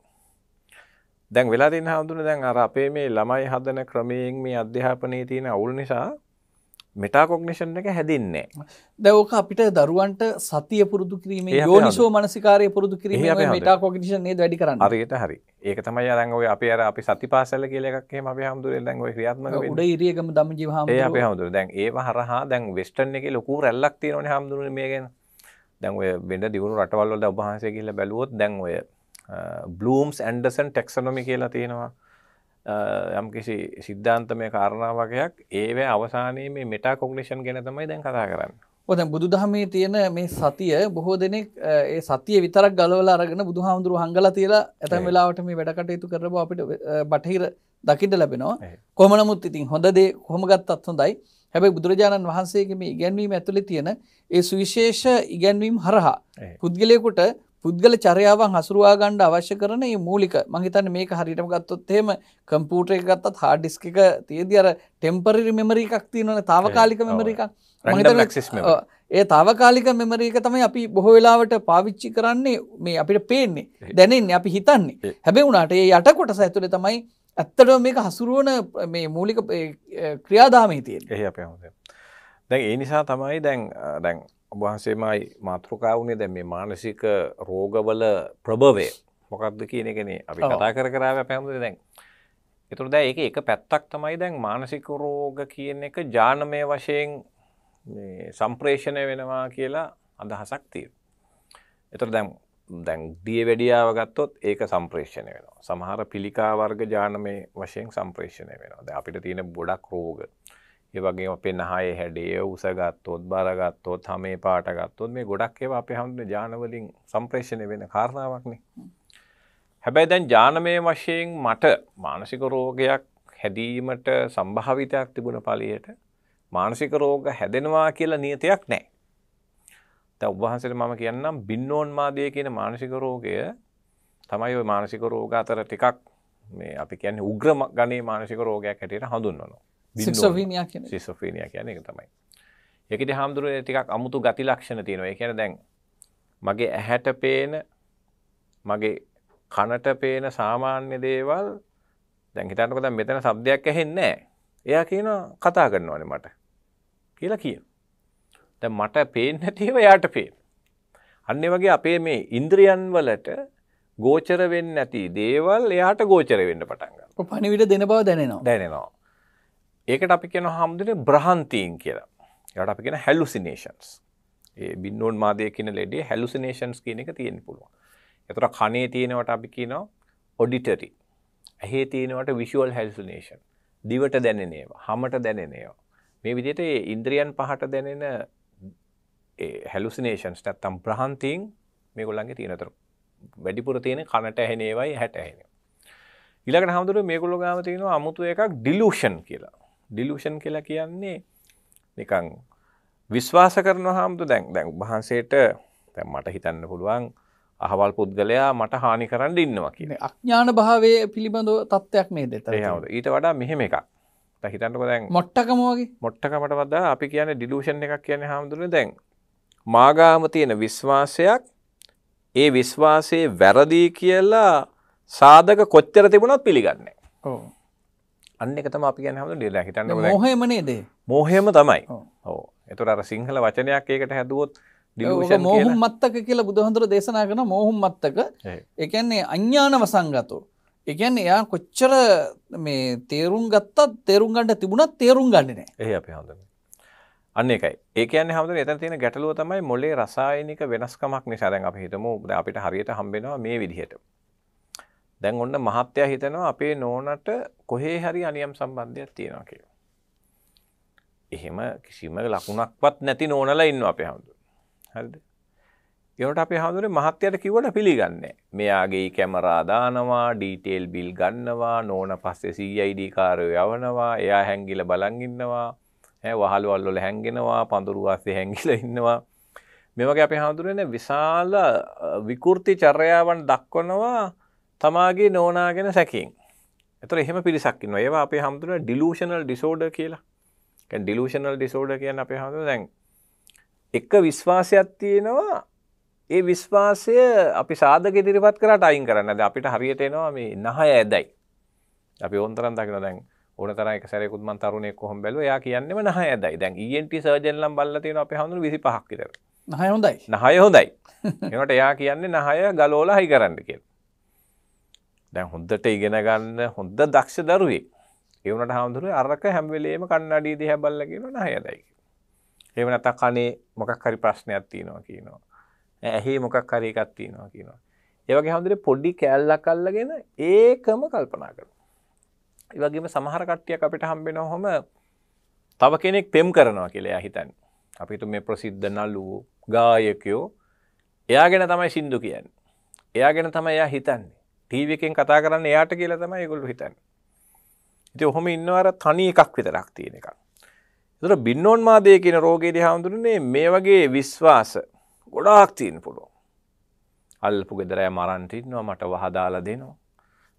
Speaker 2: දැන් වෙලා තියෙන හැඳුන දැන් අර අපේ මේ ළමයි හදන ක්‍රමයෙන් මේ අධ්‍යාපනයේ තියෙන අවුල් නිසා මෙටාකොග්නිෂන් එක හැදින්නේ නැහැ.
Speaker 1: දැන් ඕක අපිට දරුවන්ට සතිය පුරුදු කිරීමේ යෝනිසෝ මනසිකාරය පුරුදු කිරීමේ මෙටාකොග්නිෂන් නේද වැඩි කරන්නේ.
Speaker 2: හරියට හරි. ඒක තමයි දැන් ඔය අපේ අර අපි සතිපාසල කියලා එකක් එහෙම අපි හැඳුනේ දැන් ඔය ක්‍රියාත්මක වෙන්නේ. උඩ
Speaker 1: ඉරියගම ධම්මජීව හැඳුනේ. ඒ අපි
Speaker 2: හැඳුනේ. දැන් ඒව හරහා දැන් වෙස්ටර්න් එකේ ලොකු රැල්ලක් තියෙනවනේ හැඳුනේ මේ ගැන. දැන් ඔය බෙන්ඩ දියුණු රටවල් වල ඔබ වහන්සේ ගිහිල්ලා බැලුවොත් දැන් ඔය බ්ලූම්ස් ඇන්ඩර්සන් ටැක්සොනොමි කියලා තියෙනවා යම්කිසි සිද්ධාන්තමය කාරණාවකයක් ඒව අවසානයේ මේ මෙටා කොග්නිෂන් ගැන තමයි දැන් කතා කරන්න.
Speaker 1: ඔද බුදු දහමේ තියෙන මේ සතිය බොහෝ දෙනෙක් ඒ සතිය විතරක් ගලවල අරගෙන බුදු හාමුදුරු හංගල තියලා ඇතැම් වෙලාවට මේ වැඩකටයුතු කරබ අපිට බටහිර දකිට ලැබෙනවා කොමනමුත් ඉතින් හොඳදේ කොමගත්තත් හොඳයි හැබැයි බුදුරජාණන් වහන්සේගේ මේ ඉගැන්වීම ඇතුලේ තියෙන ඒ සුවිශේෂ ඉගැන්වීම් හරහා පුද්ගලයෙකුට පුද්ගල චර්යාවන් හසුරුවා ගන්න අවශ්‍ය කරන මේ මූලික මම හිතන්නේ මේක හරියටම ගත්තොත් එහෙම කම්පියුටර් එක ගත්තත් hard disk එක තියදී අර temporary memory එකක් තියෙනවනේ తాවකාලික memory එකක් මම හිතන්නේ ඒ తాවකාලික මෙමරි එක තමයි අපි බොහෝ වෙලාවට පාවිච්චි කරන්නේ මේ අපිට පේන්නේ දැනෙන්නේ අපි හිතන්නේ හැබැයි උනාට ඒ යට කොටස ඇතුලේ තමයි ඇත්තට මේක හසුරුවන මේ මූලික ක්‍රියාදාමී තියෙන්
Speaker 2: එහ අප හොද දැන් ඒ නිසා තමයි දැන් දැන් ඔබහන්සේමයි මාතෘකාවුණේ දැන් මේ මානසික රෝගවල ප්‍රභවය මොකක්ද කියන එකනේ අපි කතා කර කරාව පැහමුද දැන් එතුර දැ ඒ එක පැත්තක් තමයි දැන් මානසික රෝග කියන එක ජානමය වශයෙන් සම්ප්‍රේෂණය වෙනවා කියලා අදහසක් තිය. එතර දැම් දැන් දිය වැඩියාව ගත්තොත් ඒක සම්ප්‍රේෂණය වෙනවා සමහර පිළිකා වර්ග ජානමය වශයෙන් සම්ප්‍රේෂණය වෙනවා දැන් අපිට තියෙන ගොඩක් රෝග ඒ වගේම අපේ නහය හැඩය උස ගත්තොත් බර ගත්තොත් හැමේ පාට ගත්තොත් මේ ගොඩක් ඒවා අපේ හැමෝටම ජාන වලින් සම්ප්‍රේෂණය වෙන කාරණාවක්නේ හැබැයි දැන් ජානමය වශයෙන් මට මානසික රෝගයක් හැදීමට සම්භාවිතයක් තිබුණ පලියට මානසික රෝග හැදෙනවා කියලා නියතයක් නැහැ දැන් උවහන්සේට මම කියන්නම් බින්නෝන්මාදය කියන මානසික රෝගය තමයි ওই මානසික රෝග අතර ටිකක් මේ අපි කියන්නේ උග්‍ර ගණේ මානසික රෝගයක් හැටියට හඳුන්වනවා.
Speaker 1: සිසොෆීනියා කියන්නේ සිසොෆීනියා
Speaker 2: කියන්නේ ඒක තමයි. ඒකෙදි හාමුදුරුවනේ ටිකක් අමුතු ගති ලක්ෂණ තියෙනවා. ඒ කියන්නේ දැන් මගේ ඇහැට පේන මගේ කනට පේන සාමාන්‍ය දේවල් දැන් හිතන්නකෝ දැන් මෙතන શબ્දයක් ඇහෙන්නේ නැහැ. එයා කියනවා කතා කරනවානේ මට කියලා කියනවා. දැන් මට පේන්නේ නැතිව එයාට පේන. අන්න වගේ අපේ මේ ඉන්ද්‍රියන් වලට ගෝචර වෙන්නේ නැති දේවල් එයාට ගෝචර වෙන්න පටන්
Speaker 1: ගන්නවා. පණිවිඩ දෙන බව දැනෙනවා.
Speaker 2: දැනෙනවා. ඒකට අපි කියනවා හැමදෙරේ බ්‍රහන්තීන් කියලා. ඒකට අපි කියන හැලුසිනේෂන්ස්. ඒ බින්නෝන් මාදය කියන ලෙඩේ හැලුසිනේෂන්ස් කියන එක තියෙන්න පුළුවන්. ඒතර කනේ තියෙනවට අපි කියනවා ඔඩිටරි. ඇහි තියෙනවට විෂුවල් හැලුසිනේෂන්. දිවට දැනෙන ඒවා, හමට දැනෙන ඒවා. මේ විදිහට ඉන්ද්‍රියන් පහට දැනෙන හැලුසිනේෂන්ස් නැත්තම් ප්‍රහන්තීන් මේගොල්ලන්ගේ තියෙනතර වැඩිපුර තියෙන කනට ඇහෙන ඒවයි හැට ඇහෙන. ඊළඟට හමුදුර මේගොල්ලෝ ගාම තියෙනවා අමුතු එකක් ඩිලූෂන් කියලා. ඩිලූෂන් කියලා කියන්නේ නිකන් විශ්වාස කරන හාමුදුර දැන් දැන් වහන්සේට දැන් මට හිතන්න පුළුවන් අහවල් පුද්ගලයා මට හානි කරන්න ඉන්නවා කියන
Speaker 1: අඥාන භාවය පිළිබඳ තත්ත්වයක් මේ දෙතර
Speaker 2: ඊට වඩා මෙහෙම එකක් හිතන්නක දැන් මොට්ටකමෝගේ මොට්ටකමට වද අපි කියන ඩිලූෂන් එකක් කියන හාමුදුරුව දැන් මාගාම තියෙන විශ්වාසයක් ඒ විශ්වාසයේ වැරදි කියලා සාධක කොච්චර තිබුණත් පිළිගන්නේ. ඔව්. අන්න එක තමයි අපි කියන්නේ හැමෝටම දෙලා හිතන්න බෑ. මොහේම නේද? මොහේම තමයි. ඔව්. ඒතර අර සිංහල වචනයක් ඒකට හැදුවොත් ඩිලූෂන් මෝහුම්
Speaker 1: මත්තක කියලා බුදුහඳුර දේශනා කරන මෝහුම් මත්තක ඒ කියන්නේ අඥානව සංගතෝ. ඒ කියන්නේ එයා කොච්චර මේ තේරුම් ගත්තත් තේරුම් ගන්න තිබුණත් තේරුම් ගන්නේ නැහැ.
Speaker 2: එහේ අපි හඳුන්නේ. අන්න එකයි ඒකයන්න හමුදුර එතන තියෙන ගැටලුව තමයි මොලේ රසායනික වෙනස්කමක් නිසා දැන් අපි හිතමු අපිට හරියට හම්බෙනවා මේ විදිහට. දැන් ඔන්න මහත්තයා හිතනවා අපේ නෝනට කොහේ හරි අනියම් සම්බන්ධයක් තියෙනවා කියලා. එහෙම කිසිම ලකුණක්වත් නැති නෝනලා ඉන්නවා අපේ හමුදුර. හරිද? ඒකට අපේ හමුදුරේ මහත්තයාට කිව්වට පිළිගන්නේ මෙයාගේ කැමරා දානවා, ඩීටේල් බිල් ගන්නවා, නෝන පස්සේ CID කාර්යය යවනවා, එයා හැංගිලා බලන් ඉන්නවා. වහලුවල් වල හැංගෙනවා පඳුරු වාසේ හැංගිලා ඉන්නවා මේ වගේ අපි හඳුරන්නේ විශාල විකෘති චර්යාවන් දක්වනවා තමාගේ නෝනාගෙන සැකයෙන්. එතකොට එහෙම පිරිසක් ඉන්නවා. ඒවා අපි හඳුනන ඩිලූෂනල් ඩිසෝඩර් කියලා. කියන්නේ ඩිලූෂනල් ඩිසෝඩර් කියන්නේ අපි හඳුනන දැන් එක විශ්වාසයක් තියෙනවා ඒ විශ්වාසය අපි සාධක ඉදිරිපත් කරාට අයින් කරන්න. දැන් අපිට හරියට එනවා මේ නහය ඇදයි. අපි ඕන්තරම් දකිනවා දැන් ඕන තරම් එක සැරේකුත් මම තරුණයෙක් කොහොම බැලුවා. එයා කියන්නේම 9 ඇදයි. දැන් ENT සර්ජන් ළම් බලලා තියෙනවා අපේ හඳුන 25ක් විතර. 9 හොඳයි. 9 හොඳයි. ඒනට එයා කියන්නේ 9 ගලෝලා හයි කරන්න කියලා. දැන් හොඳට ඉගෙන ගන්න හොඳ දක්ෂ දරුවෙක්. ඒ වුණාට හඳුනේ අරක හැම වෙලේම කන්නඩිය දිහා බලලා කියනවා 9 ඇදයි. එහෙම නැත්නම් කනේ මොකක් හරි ප්‍රශ්නයක් තියෙනවා කියනවා. ඇහි මොකක් හරි එකක් තියෙනවා කියනවා. ඒ වගේ හැමදෙරේ පොඩි කෑල්ලක් අල්ලගෙන ඒකම කල්පනා කරනවා. ඒවගේම සමහර කට්ටියක් අපිට හම්බෙනවා හොම තව කෙනෙක් පෙම් කරනවා කියලා හිතන් අපිට මේ ප්‍රසිද්ධ නල්ලුවෝ ගායකයෝ එයා ගැන තමයි සින්දු කියන්න එයා ගැන තමයි එයා හිතන්නේ ටීවකෙන් කතා කරන්න එයාට කියලා තමයි ගොල්ු හිතන් ඉති ඔහොම ඉන්නවර තනි එකක් විතරක් තියෙන එකක් තුර බින්නෝන් මාදය කියන රෝගයේ දිහාමුදුරන්නේ මේ වගේ විශ්වාස ගොඩාක් තියන් පුළුව අල්පු ගෙදරෑ මරන්ටින්නවා මට වහදාලා දෙනවා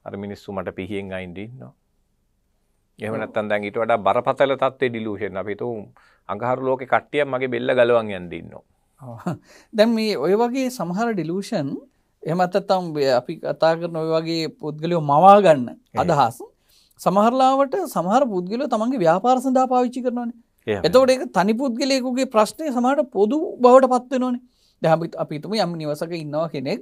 Speaker 2: අර මිනිස්සු මට පිහියෙන් අයින්ඩින්නවා එහෙම නැත්නම් දැන් ඊට වඩා බරපතල තත්ත්වේ ඩිලූෂන් අපි හිතමු අඟහරු ලෝකේ කට්ටියක් මගේ බෙල්ල ගලවන්
Speaker 1: යන්නේ ඉන්නවා. දැන් මේ ඔය වගේ සමහර ඩිලූෂන් එහෙම නැත්නම් අපි කතා කරන ඔය වගේ පුද්ගලයෝ මවා ගන්න අදහස් සමහරලාවට සමහර පුද්ගලයෝ තමන්ගේ ව්‍යාපාර සඳහා පාවිච්චි කරනවානේ. එතකොට ඒක තනි පුද්ගලයෙකුගේ ප්‍රශ්නේ සමහරට පොදු බවට පත් වෙනවානේ. දැන් අපි හිතමු යම් නිවසක ඉන්නවා කෙනෙක්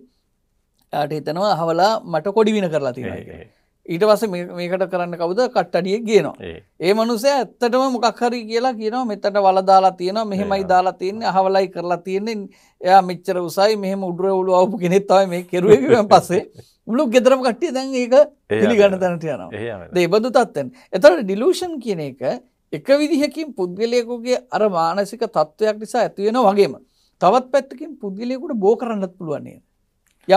Speaker 1: එයාට හිතනවා අහවලා මට කොඩි වින කරලා තියෙනවා කියලා. ඊට පස මේකට කරන්න කවුද කට්ටඩිය කියනවා ඒ මනුසේ ඇත්තටම මොකක්හරි කියලා කියනවා මෙතට වලදාලා තියෙනවා මෙහෙමයි දාලා තියන්නේ අහවලයි කරලා තියන්නේ එයා මිච්චර උසයි මෙහම උඩුර උලු අවපු කෙනෙත්තවයි මේ කෙරුවම පස්සේ මුළු ගෙදරම කට්ටිය දැන් ඒක පිළිගන්න තැනට යනවා දේබඳු තත්වෙන් එතට ඩිලූෂන් කියන එක එක විදිහකින් පුද්ගලයකුගේ අර මානසික තත්ත්වයක් නිසා ඇතිවෙන වගේම තවත් පැත්තකින් පුද්ගලයකුට බෝ කරන්නත් පුළුවන්නේ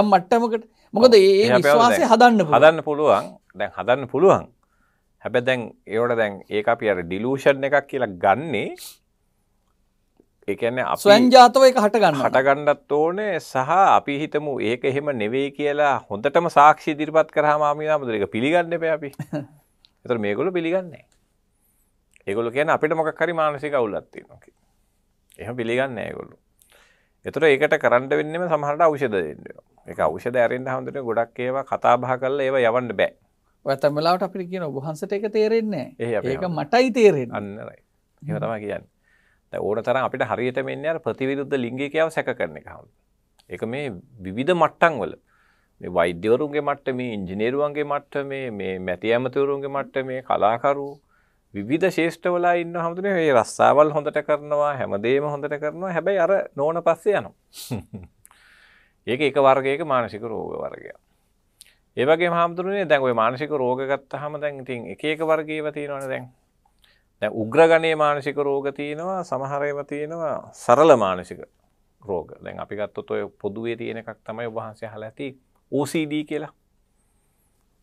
Speaker 1: යම් මට්ටමකට මොකද ඒ විශ්වාසය හදන්න හදන්න
Speaker 2: පුළුවන් දැන් හදන්න පුළුවන් හැබ දැන් ඒවට දැන් ඒක අපි අර ඩිලූෂන් එකක් කියලා ගන්නේ එකන ස්වන්ජාතව එක හටගන්න හටගන්නත් ඕනේ සහ අපි හිතමු ඒක එහෙම නෙවෙයි කියලා හොඳටම සාක්ෂි දිරිපත් කරහම ආමිනාමදුර එක පිළිගන්න එපා අපි එතකොට මේගොල්ලෝ පිළිගන්නේ ඒගොල්ලෝ කියන්නේ අපිට මොකක් හරි මානසික අවුලක් තියෙනවා කියලා. එහෙම පිළිගන්නේ නැහැ ඒගොල්ලෝ. එතකොට ඒකට කරන්න වෙන්නේම සමහරට ඖෂධ දෙන්න වෙනවා. ඒක ඖෂධ ඇරෙන්න හැමදෙට ගොඩක් ඒවා කතා බහ කරලා ඒවා යවන්න බෑ.
Speaker 1: ඔය තමලාවට අපිට කියන ඔබ වහන්සේට ඒක තේරෙන්නේ
Speaker 2: නැහැ. ඒක මටයි තේරෙන්නේ. අන්න right. ඒක තමයි කියන්නේ. දැන් ඕන තරම් අපිට හරියටම එන්නේ අර ප්‍රතිවිරුද්ධ ලිංගිකයව සැක කරන එක හැමදෙට. ඒක මේ විවිධ මට්ටම් වල මේ වෛද්‍යවරුන්ගේ මට්ටමේ ඉංජිනේරුවන්ගේ මට්ටමේ මේ මැති ඇමතිවරුන්ගේ මට්ටමේ කලාකරු විවිධ ශේෂ්ඨවලා ඉන්න හමුදුනේ මේ රස්සාවල් හොඳට කරනවා හැමදේම හොඳට කරනවා හැබැයි අර නෝන පස්සේ යනවා. ඒක එක වර්ගයක මානසික රෝග වර්ගයක්. ඒ වගේම හාමුදුරනේ දැන් ওই මානසික රෝග ගත්තාම දැන් ඉතින් එක එක වර්ගයව තියෙනවනේ දැන්. දැන් උග්‍රගණයේ මානසික රෝග තියෙනවා සමහර ඒවා තියෙනවා සරල මානසික රෝග. දැන් අපි ගත්තොත් ඔය පොදුවේ තියෙන එකක් තමයි ඔබ වහන්සේ අහලා ඇති OCD කියලා.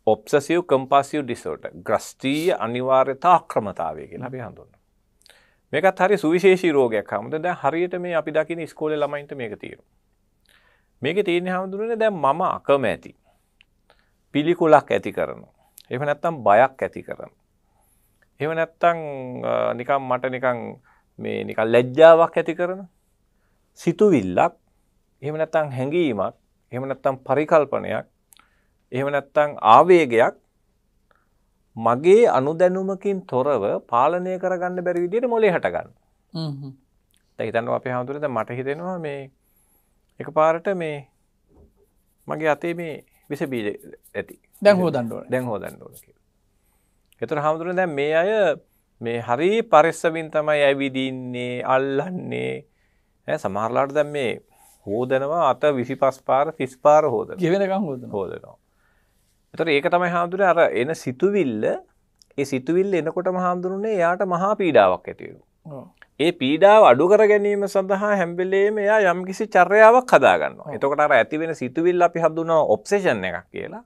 Speaker 2: ඔප්සසිව් කම්පසිව් ඩිසෝට ග්‍රස්ටීය අනිවාර්යතා ක්‍රමතාවය කියලා අපි හඳුන්න. මේකත් හරි සුවිශේෂී රෝගයක් හමුද දැන් හරියට මේ අපි දකින ස්කෝලේ ළමයින්ට මේක තියෙනවා. මේකේ තියෙන හඳුනන්නේ දැන් මම අකමැති. පිළිකුලක් ඇති කරනවා. එහෙම නැත්නම් බයක් ඇති කරනවා. එහෙම නැත්නම් නිකන් මට නිකන් මේ නිකන් ලැජ්ජාවක් ඇති කරන සිතුවිල්ලක් එහෙම නැත්නම් හැඟීමක් එහෙම නැත්නම් පරිකල්පනයක් එහෙම නැත්නම් ආවේගයක් මගේ අනුදැනුමකින් තොරව පාලනය කරගන්න බැරි විදියට මොලේ හටගන්න. හ්ම්. දැන් හිතන්න අපි හැමෝටම දැන් මට හිතෙනවා මේ එකපාරට මේ මගේ අතේ මේ විස බීජ ඇති දැන් හෝදන්න ඕන දැන් හෝදන්න ඕන කියලා. ඒතර හැමෝටම දැන් මේ අය මේ හරි පරිස්සමින් තමයි ඇවිදින්නේ අල්ලන්නේ ඈ සමහරලාට දැන් මේ හෝදනවා අත 25 පාර 30 පාර හෝදනවා. ජීවෙනකම් හෝදනවා. හෝදනවා. එතකොට ඒක තමයි හාමුදුරනේ අර එන සිතුවිල්ල ඒ සිතුවිල්ල එනකොටම හාමුදුරනේ එයාට මහා පීඩාවක් ඇති ඒ පීඩාව අඩු කර ගැනීම සඳහා හැම වෙලේම එයා යම්කිසි චර්යාවක් හදා ගන්නවා. එතකොට අර ඇති වෙන සිතුවිල්ල අපි හඳුනන ඔබ්සෙෂන් එකක් කියලා.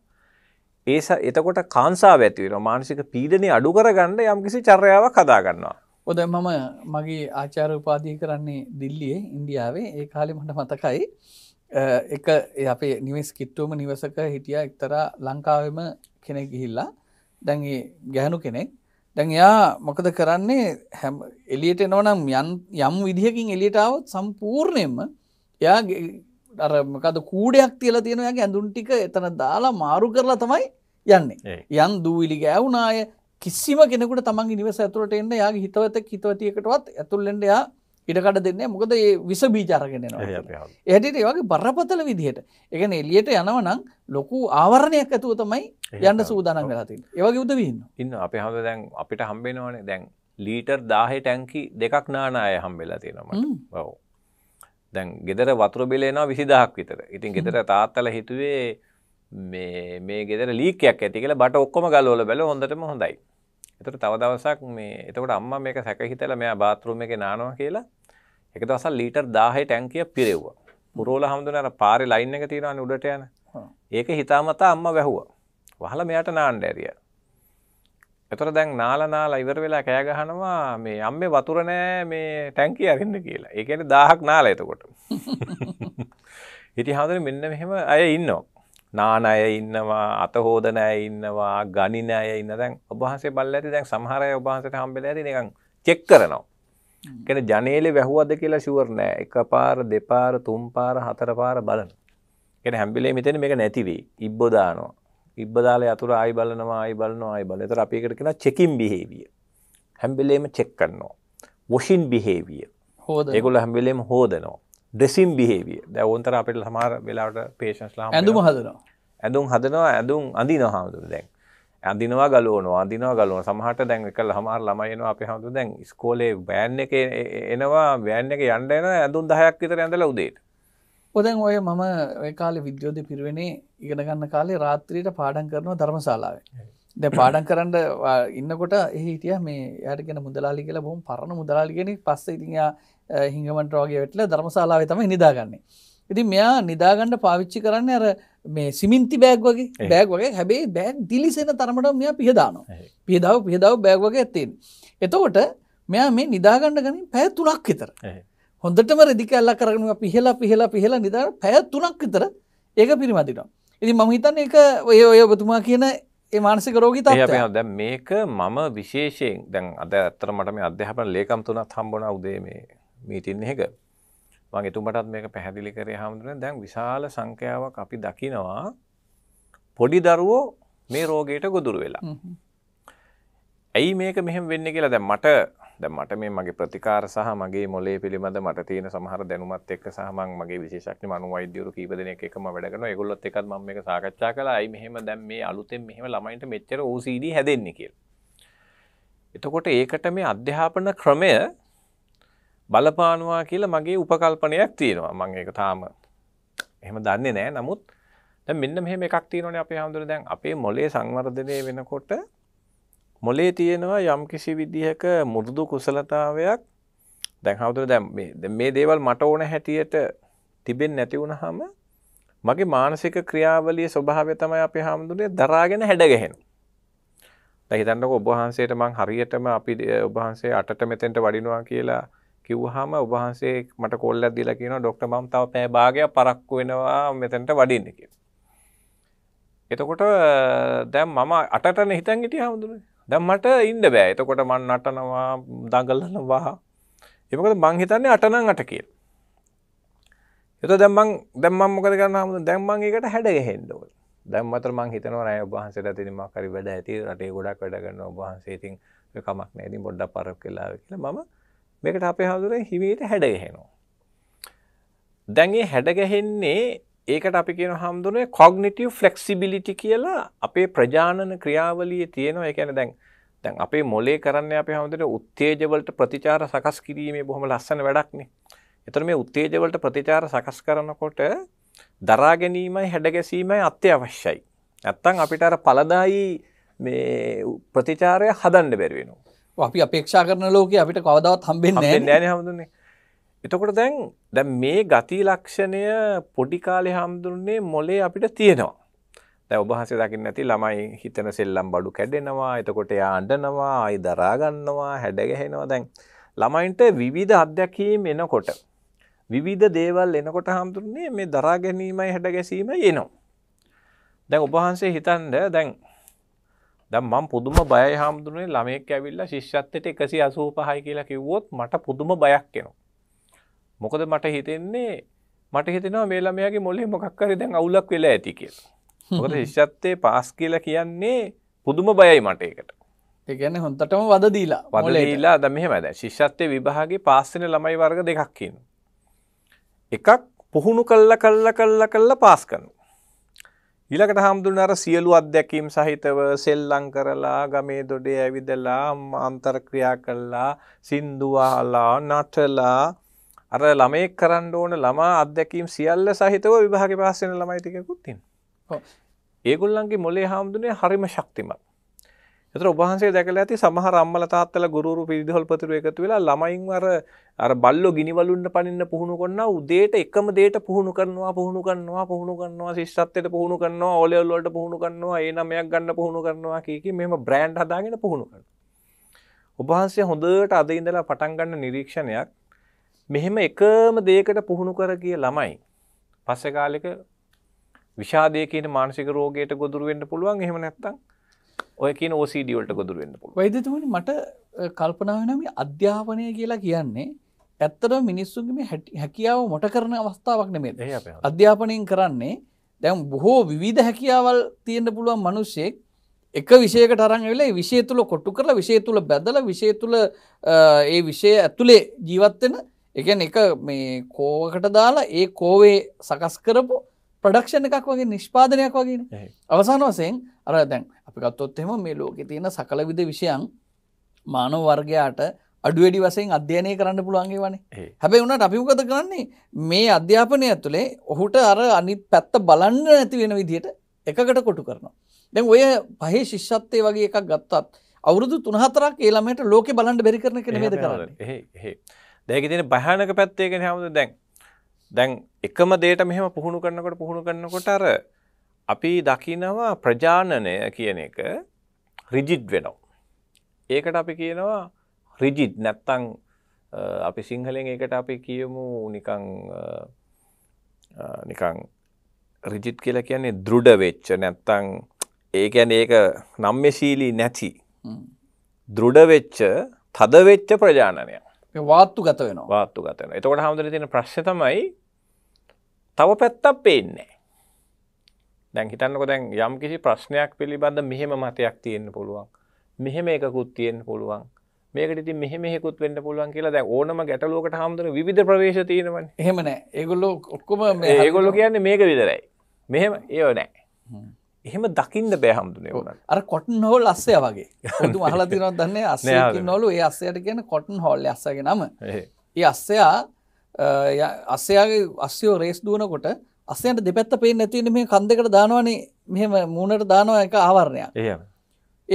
Speaker 2: ඒ එතකොට කාන්සාව ඇති වෙනවා. මානසික පීඩනේ අඩු කරගන්න
Speaker 1: යම්කිසි චර්යාවක් හදා ගන්නවා. ඔද මම මගේ ආචාර උපාධිය කරන්නේ දිල්ලියේ ඉන්දියාවේ ඒ කාලේ මට මතකයි. එක අපේ නිවස් කිට්ටුවම නිවසක හිටිය එක්තරා ලංකාවම කෙනෙක් ගිහිල්ලා දැන් ගැහනු කෙනෙක් දැන් එයා මොකද කරන්නේ හැම එලියට එනවනම් යම් විදිහකින් එලියටාවත් සම්පූර්ණයෙන්ම එයා අරමකද කූඩයක් තියලා තියෙනයාගේ ඇඳුන් ටික එතන දාලා මාරු කරලා තමයි යන්නේ යන් දූවිලි ගෑවුනාය කිසිම කෙනෙකුට තමන් නිවස ඇතුරට එන්න යාගේ හිතවත හිතවතියකටවත් ඇතුල්ලෙන්ට යා ඉඩකඩ දෙන්නේ මොකද ඒ විස බීචාරගෙනනවා ඇයට ඒවගේ බරපතල විදිහට එකන එලියට යනවනම් ලොකු ආවරණයක් ඇතුව තමයි යන්න සූදානම් වෙලාතින් ඒවගේ උදවන්න
Speaker 2: ඉන්න අප හඳ දැන් අපිට හම්බෙනවනේ දැන් ලීටර් දාහෙ ටැන්කි දෙකක් නානාය හම්බෙලා තියෙනමට බව දැන් ගෙදර වතුර බෙලේනවා විසිදහක් විතර ඉතින් ගෙදර තාත්තල හිතුවේ මේ ගෙදර ලීකයක් ඇති කියලා බට ඔක්කොම ගලෝල බැල හොඳටම හොඳයි එතට තව දවසක් මේ එතකට අම්ම මේක සැකහිතල මෙයා බාතරුම එක නානවා කියලා එක දවසක් ලීටර් 1000 ටැංකිය පිරෙව්වා. පුරෝල හම්දුන අර පාරේ ලයින් එක තියෙනවනේ උඩට යන. ඒක හිතාමතා අම්මා වැහුවා. වහලා මෙයාට නාන්න ඇරියා. එතකොට දැන් නාලා නාලා ඉවර වෙලා කෑ ගහනවා මේ අම්මේ වතුර නෑ මේ ටැංකිය අරින්න කියලා. ඒ කියන්නේ 1000ක් නාලා එතකොට. ඉතින් හාමුදුරනේ මෙන්න මෙහෙම අය ඉන්නවා. නාන අය ඉන්නවා, අත හොදන අය ඉන්නවා, ගණින අය ඉන්න. දැන් ඔබ වහන්සේ බල්ලා ඇති දැන් සමහර අය ඔබ වහන්සේට හම්බෙලා ඇති නිකන් චෙක් කරනවා. ගැන ජනේලෙ වැැහුවද කියලා ශුවර් නෑ එක පාර දෙපාර තුම් පාර හතර පාර බලන එෙන හැම්බිලේ මෙතන මේක නැතිවේ ඉබ්බොදානවා ඉබ්බදාල අතුර ආයි බලනවා ආයි බලනවා ආයි බල තර අපිකට කෙන චෙකින් බිහේවිය හැම්බිලේම චෙක් කන්නවා වොෂින් බිහේවිය හෝද එකුල හැම්බිලේම හෝදනවා ඩෙසිම් බිහේවිය දැවන්තර අපට හමාර වෙලාට පේශස්ලා ඇඳුම හදනවා ඇඳුම් හදනවා ඇඳුම් අඳී නොහාමුදුර දැන් අඳිනවා ගලවනවා අඳිනවා ගලවනවා සමහරට දැන් එක ළමාර ළමයි එනවා අපේ හැමෝම දැන් ඉස්කෝලේ වෑන් එකේ එනවා වෑන් එකේ යන්න එන ඇඳුම් 10ක් විතර ඇඳලා උදේට.
Speaker 1: ඔය දැන් ඔය මම ඒ කාලේ විද්‍යෝධය පිරිවෙනේ ඉගෙන ගන්න කාලේ රාත්‍රියට පාඩම් කරනවා ධර්මශාලාවේ. දැන් පාඩම් කරන්න ඉන්නකොට එහි හිටියා මේ එයාට කියන මුදලාලි කියලා බොහොම පරණ මුදලාලි කෙනෙක් පස්සේ ඉතින් එයා හිඟමන්ට වගේ වෙట్లా ධර්මශාලාවේ තමයි නිදාගන්නේ. ඉතින් මෙයා නිදාගන්න පාවිච්චි කරන්න අර මේ සිමින්ති බෑග් වගේ බෑග් වගේ හැබේ බෑග් දිලිසෙන තරමට මෙයා පිහදානවා පියදාව පියදාව බෑග් වගේ ඇත්තෙන් එතකොට මෙයා මේ නිදාගන්න ගනින් පැය තුනක් විතර හොඳටම රෙදිකල්ල කරගෙන පිහලා පිහලා පිහලා නිදා පැය තුනක් විතර ඒක පිරිමදිනවා ඉතින් මම හිතන්නේ ඒක ඔය ඔය ඔබතුමා කියන ඒ මානසික රෝගී තත්ත්වය
Speaker 2: දැන් මේක මම විශේෂයෙන් දැන් අද ඇත්තට මට මේ අධ්‍යාපන ලේකම් තුනක් හම්බ වුණා උදේ මේ මීටින් එකක මම එතුමටත් මේක පැහැදිලි කරේ හාමුදුරනේ දැන් විශාල සංඛ්‍යාවක් අපි දකිනවා පොඩි දරුවෝ මේ රෝගයට ගොදුරු වෙලා. ඇයි මේක මෙහෙම වෙන්නේ කියලා දැන් මට දැන් මට මේ මගේ ප්‍රතිකාර සහ මගේ මොලේ පිළිබඳ මට තියෙන සමහර දැනුමත් එක්ක සහ මම මගේ විශේෂඥ මනෝවෛද්‍යවරු කීප දෙනෙක් එක්කම වැඩ කරනවා. ඒගොල්ලොත් එක්කත් මම මේක සාකච්ඡා කළා. ඇයි මෙහෙම දැන් මේ අලුතෙන් මෙහෙම ළමයින්ට මෙච්චර OCD හැදෙන්නේ කියලා. එතකොට ඒකට මේ අධ්‍යාපන ක්‍රමය බලපානවා කියලා මගේ උපකල්පනයක් තියෙනවා මං ඒක තාම එහෙම දන්නේ නෑ නමුත් දැන් මෙන්න මෙහෙම එකක් තියෙනවනේ අපේ හැමදෙර දැන් අපේ මොලේ සංවර්ධනය වෙනකොට මොලේ තියෙනවා යම්කිසි විදිහක මුරුදු කුසලතාවයක් දැන් හැමදෙර දැන් මේ දේවල් මට ඕන හැටියට තිබෙන්නේ නැති වුනහම මගේ මානසික ක්‍රියාවලියේ ස්වභාවය තමයි අපේ හැමදෙරේ දරාගෙන හැඩගැහෙන. දැන් හිතන්නකෝ ඔබ වහන්සේට මං හරියටම අපි ඔබ වහන්සේ අටට මෙතෙන්ට වඩිනවා කියලා කිව්වහම ඔබහන්සේ මට කොල්ලක් දීලා කියනවා ડોක්ටර් මම තව පැය භාගයක් පරක්කු වෙනවා මෙතනට වඩින්න කියලා. එතකොට දැන් මම අටටනේ හිතන් හිටියා හඳුනේ. දැන් මට ඉන්න බෑ. එතකොට මම නටනවා, දඟලනවා. ඒ මොකද මං හිතන්නේ අට නම් අට කියලා. එතකොට දැන් මං දැන් මම මොකද කරන්නේ හඳුනේ? දැන් මං ඒකට හැඩ ගහෙන්න ඕනේ. දැන් මතර මං හිතනවා නෑ ඔබ වහන්සේට ඉතින් මොකක් හරි වැඩ ඇති. රටේ ගොඩක් වැඩ කරනවා ඔබ වහන්සේ. ඉතින් කමක් නෑ. ඉතින් පොඩ්ඩක් පරක් වෙලා කියලා මම මේකට අපේ හඳුරෙන් හිමීට හැඩ ගැහෙනවා. දැන් ඒ හැඩ ගැහෙන්නේ ඒකට අපි කියන හඳුනේ cognitive flexibility කියලා අපේ ප්‍රජානන ක්‍රියාවලියේ තියෙනවා. ඒ කියන්නේ දැන් දැන් අපේ මොලේ කරන්නේ අපේ හැමදෙට උත්තේජ වලට ප්‍රතිචාර සකස් කිරීමේ බොහොම ලස්සන වැඩක් නේ. එතකොට මේ උත්තේජ වලට ප්‍රතිචාර සකස් කරනකොට දරා ගැනීමයි හැඩ ගැසීමයි අත්‍යවශ්‍යයි. නැත්තම් අපිට අර පළදායි මේ ප්‍රතිචාරය හදන්න බැරි වෙනවා.
Speaker 1: අපි අපේක්ෂා කරන ලෝක අපිට කවදවත් හම්බෙන් නෑන හමුදුන්නේ එතකොට
Speaker 2: දැන් දැ මේ ගති ලක්ෂණය පොඩිකාලෙ හාමුදුරන්නේ මොලේ අපිට තියෙනවා දැ ඔබහස දකින්න ඇති ළමයි හිතන සෙල්ලම් බඩු කැඩෙනවා එතකොට යා අඩනවා අයි දරාගන්නවා හැඩගැහෙනවා දැන් ළමයින්ට විවිධ අධ්‍යැකීම් එනකොට විවිධ දේවල් එනකොට හාමුදුරන්නේ මේ දරා ගැනීමයි හැඩ ගැසීම එනවා දැන් ඔබහන්සේ හිතන්ඩ දැන් දැන් මම පුදුම බයයි හාමුදුරනේ ළමයෙක් ඇවිල්ලා ශිෂ්‍යත්වයට 185 කියලා කිව්වොත් මට පුදුම බයක් එනවා. මොකද මට හිතෙන්නේ මට හිතෙනවා මේ ළමයාගේ මොළේ මොකක් හරි දැන් අවුලක් වෙලා ඇති කියලා. මොකද ශිෂ්‍යත්වයේ පාස් කියලා කියන්නේ පුදුම බයයි මට ඒකට.
Speaker 1: ඒ කියන්නේ හොන්දටම වද දීලා. වද
Speaker 2: දීලා දැන් මෙහෙමයි දැන් ශිෂ්‍යත්වයේ විභාගේ පාස් වෙන ළමයි වර්ග දෙකක් ඉන්නවා. එකක් පුහුණු කළා කළා කළා කළා පාස් කරනවා. ඊළකට හාමුදුරනර සියලු අත්දැකීම් සහිතව සෙල්ලං කරලා ගමේ දොඩේ ඇවිදලා අන්තර්ක්‍රියා කල්ලා සින්දුවාලා නටලා අර ළමේ කරන්න ඕන ළමා අත්දැකීම් සියල්ල සහිතව විභාග පාස්සෙන ළමයිතිකකුත්තින් ඒගොල්ලන්ගේ මොලේ හාමුදුනේ හරිම ශක්තිමත් එතකොට ඔබ වහන්සේ දැකලා ඇති සමහර අම්මලා තාත්තලා ගුරුුරු පිරිදහල් පතුරු එකතු වෙලා ළමයින් අර අර බල්ලෝ ගිනිවලුන්න පනින්න පුහුණු කරනවා උදේට එකම දෙයට පුහුණු කරනවා පුහුණු කරනවා පුහුණු කරනවා ශිෂ්ටත්වයට පුහුණු කරනවා ඕලෙවල් වලට පුහුණු කරනවා ඒ නමයක් ගන්න පුහුණු කරනවා කී කී මෙහෙම බ්‍රෑන්ඩ් හදාගෙන පුහුණු කරනවා ඔබහන්සේ හොඳට අද ඉඳලා පටන් ගන්න නිරීක්ෂණයක් මෙහෙම එකම දේකට පුහුණු කර කිය ළමයි පස්සෙ කාලෙක විෂාදය කියන මානසික රෝගයට ගොදුරු වෙන්න පුළුවන් එහෙම නැත්තම් ඔය කියන ඕසිඩියවලට ගොදුර වෙන්න පුළ
Speaker 1: වෛදතුමනි මට කල්පනාවනම අධ්‍යාපනය කියලා කියන්නේ ඇත්තට මිනිස්සුන්ගේ හැකියාව මොට කරන අවස්ථාවක් නෙමේ අධ්‍යාපනයෙන් කරන්නේ දැම් බොහෝ විධ හැකියාවල් තියෙන්න්න පුළුවන් මනුස්සෙක් එක විෂයක ටරන් වෙලා විෂය තුළ කොට්ටු කරලා විෂය තුළ බැදල විෂය තුළ ඒ විෂය ඇතුළේ ජීවත්වෙන එක එක මේ කෝවකට දාලා ඒ කෝවේ සකස් කරපු ප්‍රඩක්ෂණ එකක් වගේ නිෂ්පාදනයක් වගේන අවසාන වසයෙන් අර දැන් අපිකත්තොත් එෙම මේ ලෝකෙ තියෙන සකල විද විෂයන් මානව වර්ගයාට අඩුවැඩි වසයෙන් අධ්‍යයනය කරන්න පුළුවන්ගේ වනේ හැබැයි වුණට අපිමකත කරන්නේ මේ අධ්‍යාපනය ඇතුළේ ඔහුට අර අනිත් පැත්ත බලන්න ඇති වෙන විදිහයට එකකට කොටු කරනවා. දැන් ඔය පහේ ශිෂ්‍යත්තය වගේ එකක් ගත්තත් අවුරුදු තුනහතරක් ඒළමට ලෝක බලන්ට බැරි කරන කෙනෙද
Speaker 2: කරන්න දැක තින භානක පැත්තේගෙන හමුද දැන් දැන් එකම දේට මෙහෙම පුහුණු කරනකොට පුහුණු කරනකොට අර අපි දකිනවා ප්‍රජානනය කියන එක රිජිඩ් වෙනවා. ඒකට අපි කියනවා රිජිඩ් නැත්තං අපි සිංහලෙන් ඒකට අපි කියමු නිකං නිකං රිජිට් කියලා කියන්නේ දෘඩ වෙච්ච නැත්තං ඒකැන ඒක නම්මශීලී නැති දෘඩවෙච්ච තදවෙච්ච ප්‍රජානනය
Speaker 1: වාත්තු ගත වෙන
Speaker 2: වාත්තු ගතන එතකොට හමුදුර තියෙන ප්‍රශ්්‍ය තමයි තව පැත්තක් පේන්නේ දැන් හිතන්නකො දැන් යම් කිසි ප්‍රශ්නයක් පිළිබඳ මෙහෙම මතයක් තියෙන්න්න පුළුවන් මෙහෙම එකකුත් තියෙන් පුළුවන් මේකට මෙහ මෙහෙකුත් වෙන්න පුළුවන් කියලා දැ ඕනම ගැටලෝකට හාමුදුර විධ ප්‍රවේශ තියෙනවන් එහෙමන ඒගොල්ලෝ ඔක්කොම ඒගොල්ලො කියන්නේ මේක විතරයි මෙහෙම ඒෝ නෑ
Speaker 1: එහෙම දකින්න බෑ හම්දුනේ උනත් අර කොටන් හෝල් අස්සය වගේ හඳු අහලා තියෙනවද දන්නේ අස්සය නෝලු ඒ අස්සයට කියන කොටන් හෝල් අස්සගේ නම ඒ අස්සයා අස්සයාගේ අස්සයෝ රේස් දුවනකොට අස්සයන්ට දෙපැත්ත පේන්නේ නැතිවෙන මේ කන් දෙකට දානවනේ මෙහෙම මූණට දානවා එක ආවරණයක්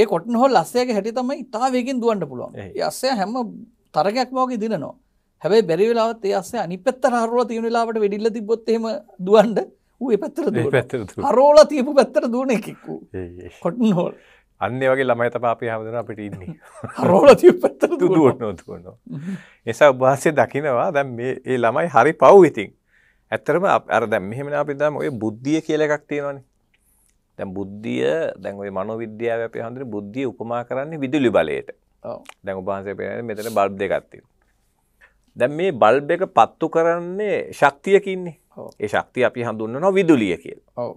Speaker 1: ඒ කොටන් හෝල් අස්සයාගේ හැටි තමයි ඉතා වේගෙන් දුවන්න පුළුවන් ඒ අස්සයා හැම තරගයක්ම වගේ දිනනවා හැබැයි බැරි වෙලාවත් ඒ අස්සයා අනිත් පැත්තට හරවලා තියෙන වෙලාවට වෙඩිල්ල තිබ්බොත් එහෙම දුවන්න ඌ පැත්තර පැත්ත හරෝල තියපු පැත්තර දුවන එකෙක්කු
Speaker 2: කොටන් හෝල් අන්න වගේ ළමයි තපාපය හමුදන අපට ඉන්නේ හරෝල තිය පැත්තර දුවට නොතුවන්න එසා උබාසය දකිනවා දැම් ඒ ළමයි හරි පව් ඉතින් ඇත්තරම අර දැම් මෙහෙමෙන අපි දම් ඔය බුද්ධිය කියල එකක් තියෙනවානේ දැම් බුද්ධිය දැන්වේ මනොවිද්‍යාව අපේ හන්දර බුද්ධිය උපමා කරන්නේ විදුලි බලයට දැන් උපහන්සේ පෙන මෙතන බල්බ් දෙකත්තිව. දැන් මේ බල්බ් එක පත්තු කරන්නේ ශක්තියකින්නේ ඒ ශක්තිය අපි හඳුන්වනවා විදුලිය කියලා. ඔව්.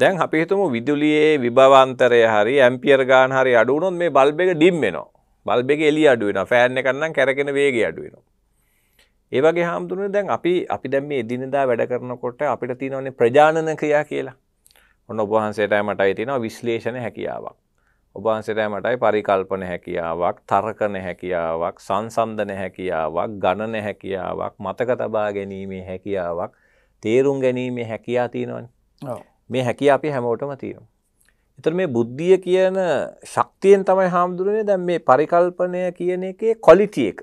Speaker 2: දැන් අපි හිතමු විදුලියේ විභවාන්තරය හරි ඇම්පියර් ගාන හරි අඩු වුණොත් මේ බල්බ් එක ඩිම් වෙනවා. බල්බ් එක එළිය අඩු වෙනවා. ෆෑන් එක නම් කැරකෙන වේගය අඩු වෙනවා. ඒ වගේ හාමුදුරනේ දැන් අපි අපි දැන් මේ එදිනදා වැඩ කරනකොට අපිට තියෙනවනේ ප්‍රජානන ක්‍රියා කියලා. ඔන්න ඔබ වහන්සේටයි මටයි තියෙනවා විශ්ලේෂණ හැකියාවක්. ඔබහන්සේටයි මටයි පරිකල්පන හැකියාවක් තරකන හැකියාවක් සංසන්ධන හැකියාවක් ගණන හැකියාවක් මතක තබා ගැනීමේ හැකියාවක් තේරුම් ගැනීමේ හැකියා තියෙනවනේ මේ හැකිය අපි හැමෝටම තියෙනවා. එතන මේ බුද්ධිය කියන ශක්තියෙන් තමයි හාමුදුරනේ දැන් මේ පරිකල්පනය කියන එකේ ක්වලිටි එක.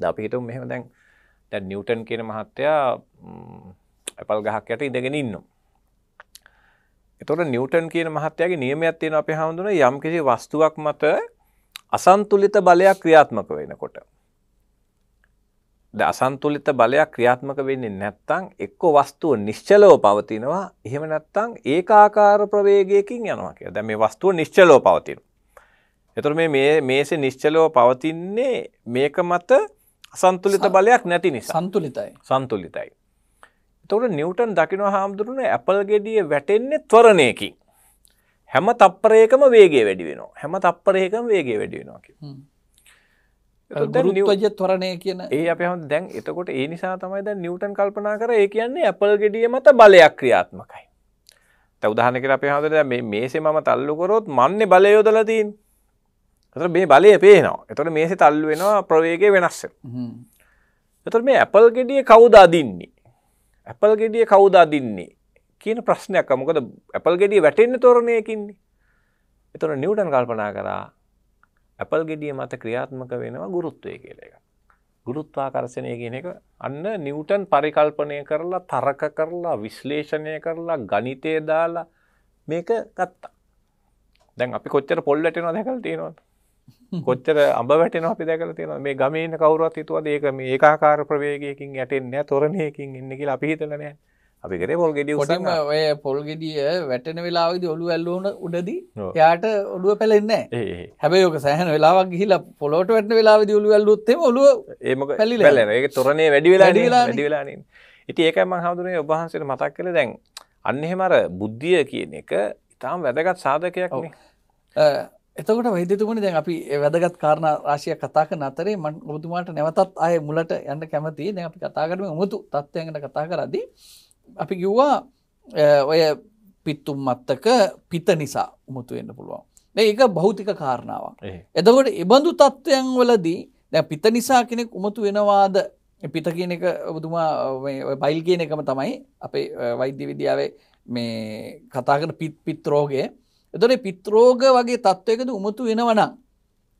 Speaker 2: දැන් අපි හිතමු මෙහෙම දැන් දැන් නිව්ටන් කියන මහත්තයා ඇපල් ගහක් යට ඉඳගෙන ඉන්නවා. එතකොට නිව්ටන් කියන මහත්තයාගේ නියමයක් තියෙනවා අපේ හඳුනන යම්කිසි වස්තුවක් මත අසන්තුලිත බලයක් ක්‍රියාත්මක වෙනකොට. ද අසන්තුලිත බලයක් ක්‍රියාත්මක වෙන්නේ නැත්නම් එක්ක වස්තුව නිශ්චලව පවතිනවා. එහෙම නැත්නම් ඒකාකාර ප්‍රවේගයකින් යනවා කියලා. දැන් මේ වස්තුව නිශ්චලව පවතිනවා. එතකොට මේ මේ මේසේ නිශ්චලව පවතින්නේ මේක මත අසන්තුලිත බලයක් නැති නිසා. සන්තුලිතයි. සන්තුලිතයි. එතවට නිවටන් දකින හාමුදුරුවන ඇපල් ගෙඩිය වැටෙන්නේ ත්වරණයකින්. හැම තප්පරයකම වේගේ වැඩි වෙනවා හැම තප්පරයකම වේගේ වැඩිවෙනවාකි. නිවජ තොරණය කියන ඒ අප හම දැන් එතකොට ඒ නිසා තමයි දැ නිවටන් කල්පනා කර ඒ කියන්නේ ඇපල් ගෙඩිය මත බලයක් ක්‍රියාත්මකයි. උදාහනක අප හදර මේසේ මම තල්ලු කොරොත් මන්නේ බලයෝදලතින් තර මේ බලය පේනවා එතොට මේසි තල්ලු වෙනවා ප්‍රවේගේ වෙනස්ස. එතර මේ ඇපල් ගෙඩිය කවුද අදින්නේ ඇපල් ගෙඩිය කවුදා දින්නේ කියන ප්‍රශ්නයක් මොකද ඇපල් ගෙඩිය වැටෙන්න තොරණයකින්නේ එතොට නිවටන් කල්පනා කරා ඇපල් ගෙඩිය මත ක්‍රියාත්මක වෙනවා ගුරුත්වය කියල එක ගුරුත්වාකර්ශනය කියන එක අන්න නිවටන් පරිකල්පනය කරලා තරක කරලා විශ්ලේෂණය කරලා ගනිතය දාලා මේක ගත්තා දැන් අපි කොච්චර පොල් වැටෙනවා දැකල් තියෙනවා කොච්චර අඹ වැටෙනවා අපි දැකලා තියෙනවා මේ ගමේ ඉන්න කවුරුවත් හිතුවද ඒක මේ ඒකාකාර ප්‍රවේගයකින් යටෙන්නේ නැහැ තොරණයකින්
Speaker 1: එන්නේ කියලා අපි හිතලා නැහැ අපි කරේ පොල් ගෙඩිය උස්සන්න ඔය පොල් ගෙඩිය වැටෙන වෙලාවේදී ඔළුව ඇල්ලුණ උඩදී එයාට ඔළුව පැලෙන්නේ නැහැ හැබැයි ඔක සෑහෙන වෙලාවක් ගිහිලා පොළොට වැටෙන වෙලාවේදී ඔළුව ඇල්ලුවොත් එහෙම ඔළුව
Speaker 2: ඒ මොකද පැලෙනවා ඒක තොරණේ වැඩි වෙලා වැඩි වෙලා නේ ඉතින් ඒකයි මම හඳුනේ ඔබ වහන්සේට මතක් කළේ දැන් අන්න එහෙම අර බුද්ධිය කියන එක ඊටාම්
Speaker 1: වැදගත් සාධකයක් නේ එතකොට වෛද්‍යතුමනි දැන් අපි වැදගත් කාරණා රාශියක් කතා කරන අතරේ මම ඔබතුමාට නැවතත් ආයේ මුලට යන්න කැමතියි. දැන් අපි කතා කරමු උමුතු තත්ත්වයන් ගැන කතා කරද්දී අපි කිව්වා ඔය පිත්තුම් මත්තක පිත නිසා උමුතු වෙන්න පුළුවන්. මේක භෞතික කාරණාවක්. එතකොට ඉබඳු තත්ත්වයන් වලදී දැන් පිත නිසා කෙනෙක් උමුතු වෙනවාද? පිත කියන එක ඔබතුමා බයිල් කියන එකම තමයි අපේ වෛද්‍ය විද්‍යාවේ මේ කතා කරන පිත් පිත් රෝගය. එතොට පිත්‍රෝග වගේ තත්ත්වයකද උමතු වෙනවනම්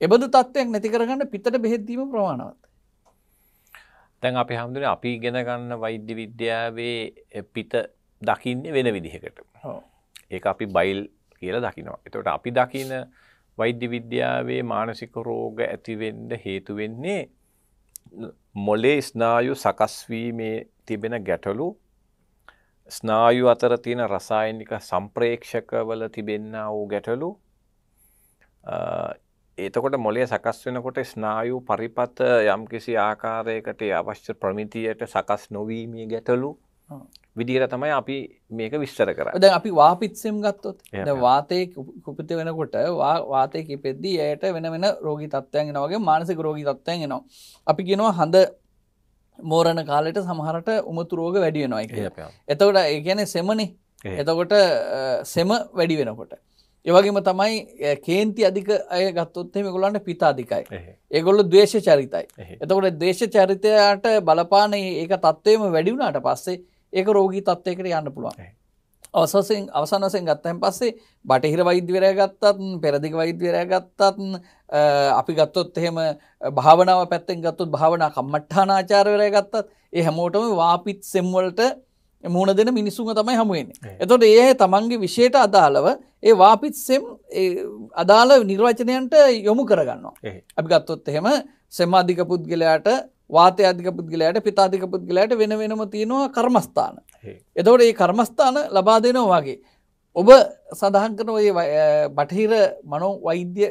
Speaker 1: එබඳු තත්ත්වයක් නැති කරගන්න පිතට බෙහෙත්වීම ප්‍රමාණවත්
Speaker 2: තැන් අපි හමුදුන අපි ඉගෙන ගන්න වෛද්‍ය විද්‍යාවේ පිත දකින්න වෙන විදිහකට ඒ අපි බයිල් කියලා දකිනවා එතට අපි දකින වෛද්‍ය විද්‍යාවේ මානසික රෝග ඇතිවෙන්ඩ හේතුවෙන්නේ මොලේ ස්නායු සකස්වීමේ තිබෙන ගැටලු ස්නායු අතර තියෙන රසායනික සම්ප්‍රේක්ෂකවල තිබෙන්න වූ ගැටලු එතකොට මොලේ සකස් වෙනකොට ස්නායු පරිපත යම්කිසි ආකාරයකට අවශ්‍ය ප්‍රමිතියට සකස් නොවීමේ
Speaker 1: ගැටලු විදිහට තමයි අපි මේක විස්තර කරන්නේ. දැන් අපි වාපිත්සෙම් ගත්තොත් දැන් වාතයේ කුපිත වෙනකොට වාතයේ කිපෙද්දී ඇයට වෙන වෙන රෝගී තත්ත්වයන් එනවා වගේ මානසික රෝගී තත්ත්වයන් එනවා. අපි කියනවා හඳ මෝරණ කාලෙට සමහරට උමතුරෝග වැඩිය නොයි එතකොට ඒගැන සෙමනේ එතකොට සෙම වැඩි වෙනකොට. ඒවගේම තමයි කේන්ති අධික අය ගත්තොත්තේ මෙගොලන්ට පිතාධිකයි. ඒගොල්ල දේශ චරිතයි. එතකොට දේශ චරිතයට බලපාන ඒක තත්ත්වයම වැඩිවුණට පස්සේ ඒක රෝගී තත්වයකට යන්න පුළුවන්. අවසසෙන් අවසන් වසයෙන් ගත්තයන් පස්සේ බටහිර වෛද්‍යවරය ගත්තත් පෙරදිග වෛද්‍යවරය ගත්තත් අපි ගත්තොත් එහෙම භාවනාව පැත්තෙන් ගත්තුත් භාවනා කම්මට්ඨානාචාරවරය ගත්තත් ඒ හැමෝටම වාපිත් සෙම්වලට මුණ දෙන මිනිසුන් තමයි හමුවන්නේ. එතොට ඒ තමන්ගේ විෂයට අදාළව ඒ වාපිත් සෙම් අදාළ නිර්වචනයන්ට යොමු කරගන්නවා. අපි ගත්තොත් එහෙම සෙම්මාධික පුද්ගලයාට වාතය අධික පුද්ගලයාට පිතාධික පුද්ගලයාට වෙන වෙනම තියෙනවා කර්මස්ථාන. එතවට ඒ කර්මස්ථාන ලබා දෙනවා වගේ. ඔබ සඳහන් කරන ඔය බටහිර මනෝ වෛද්‍ය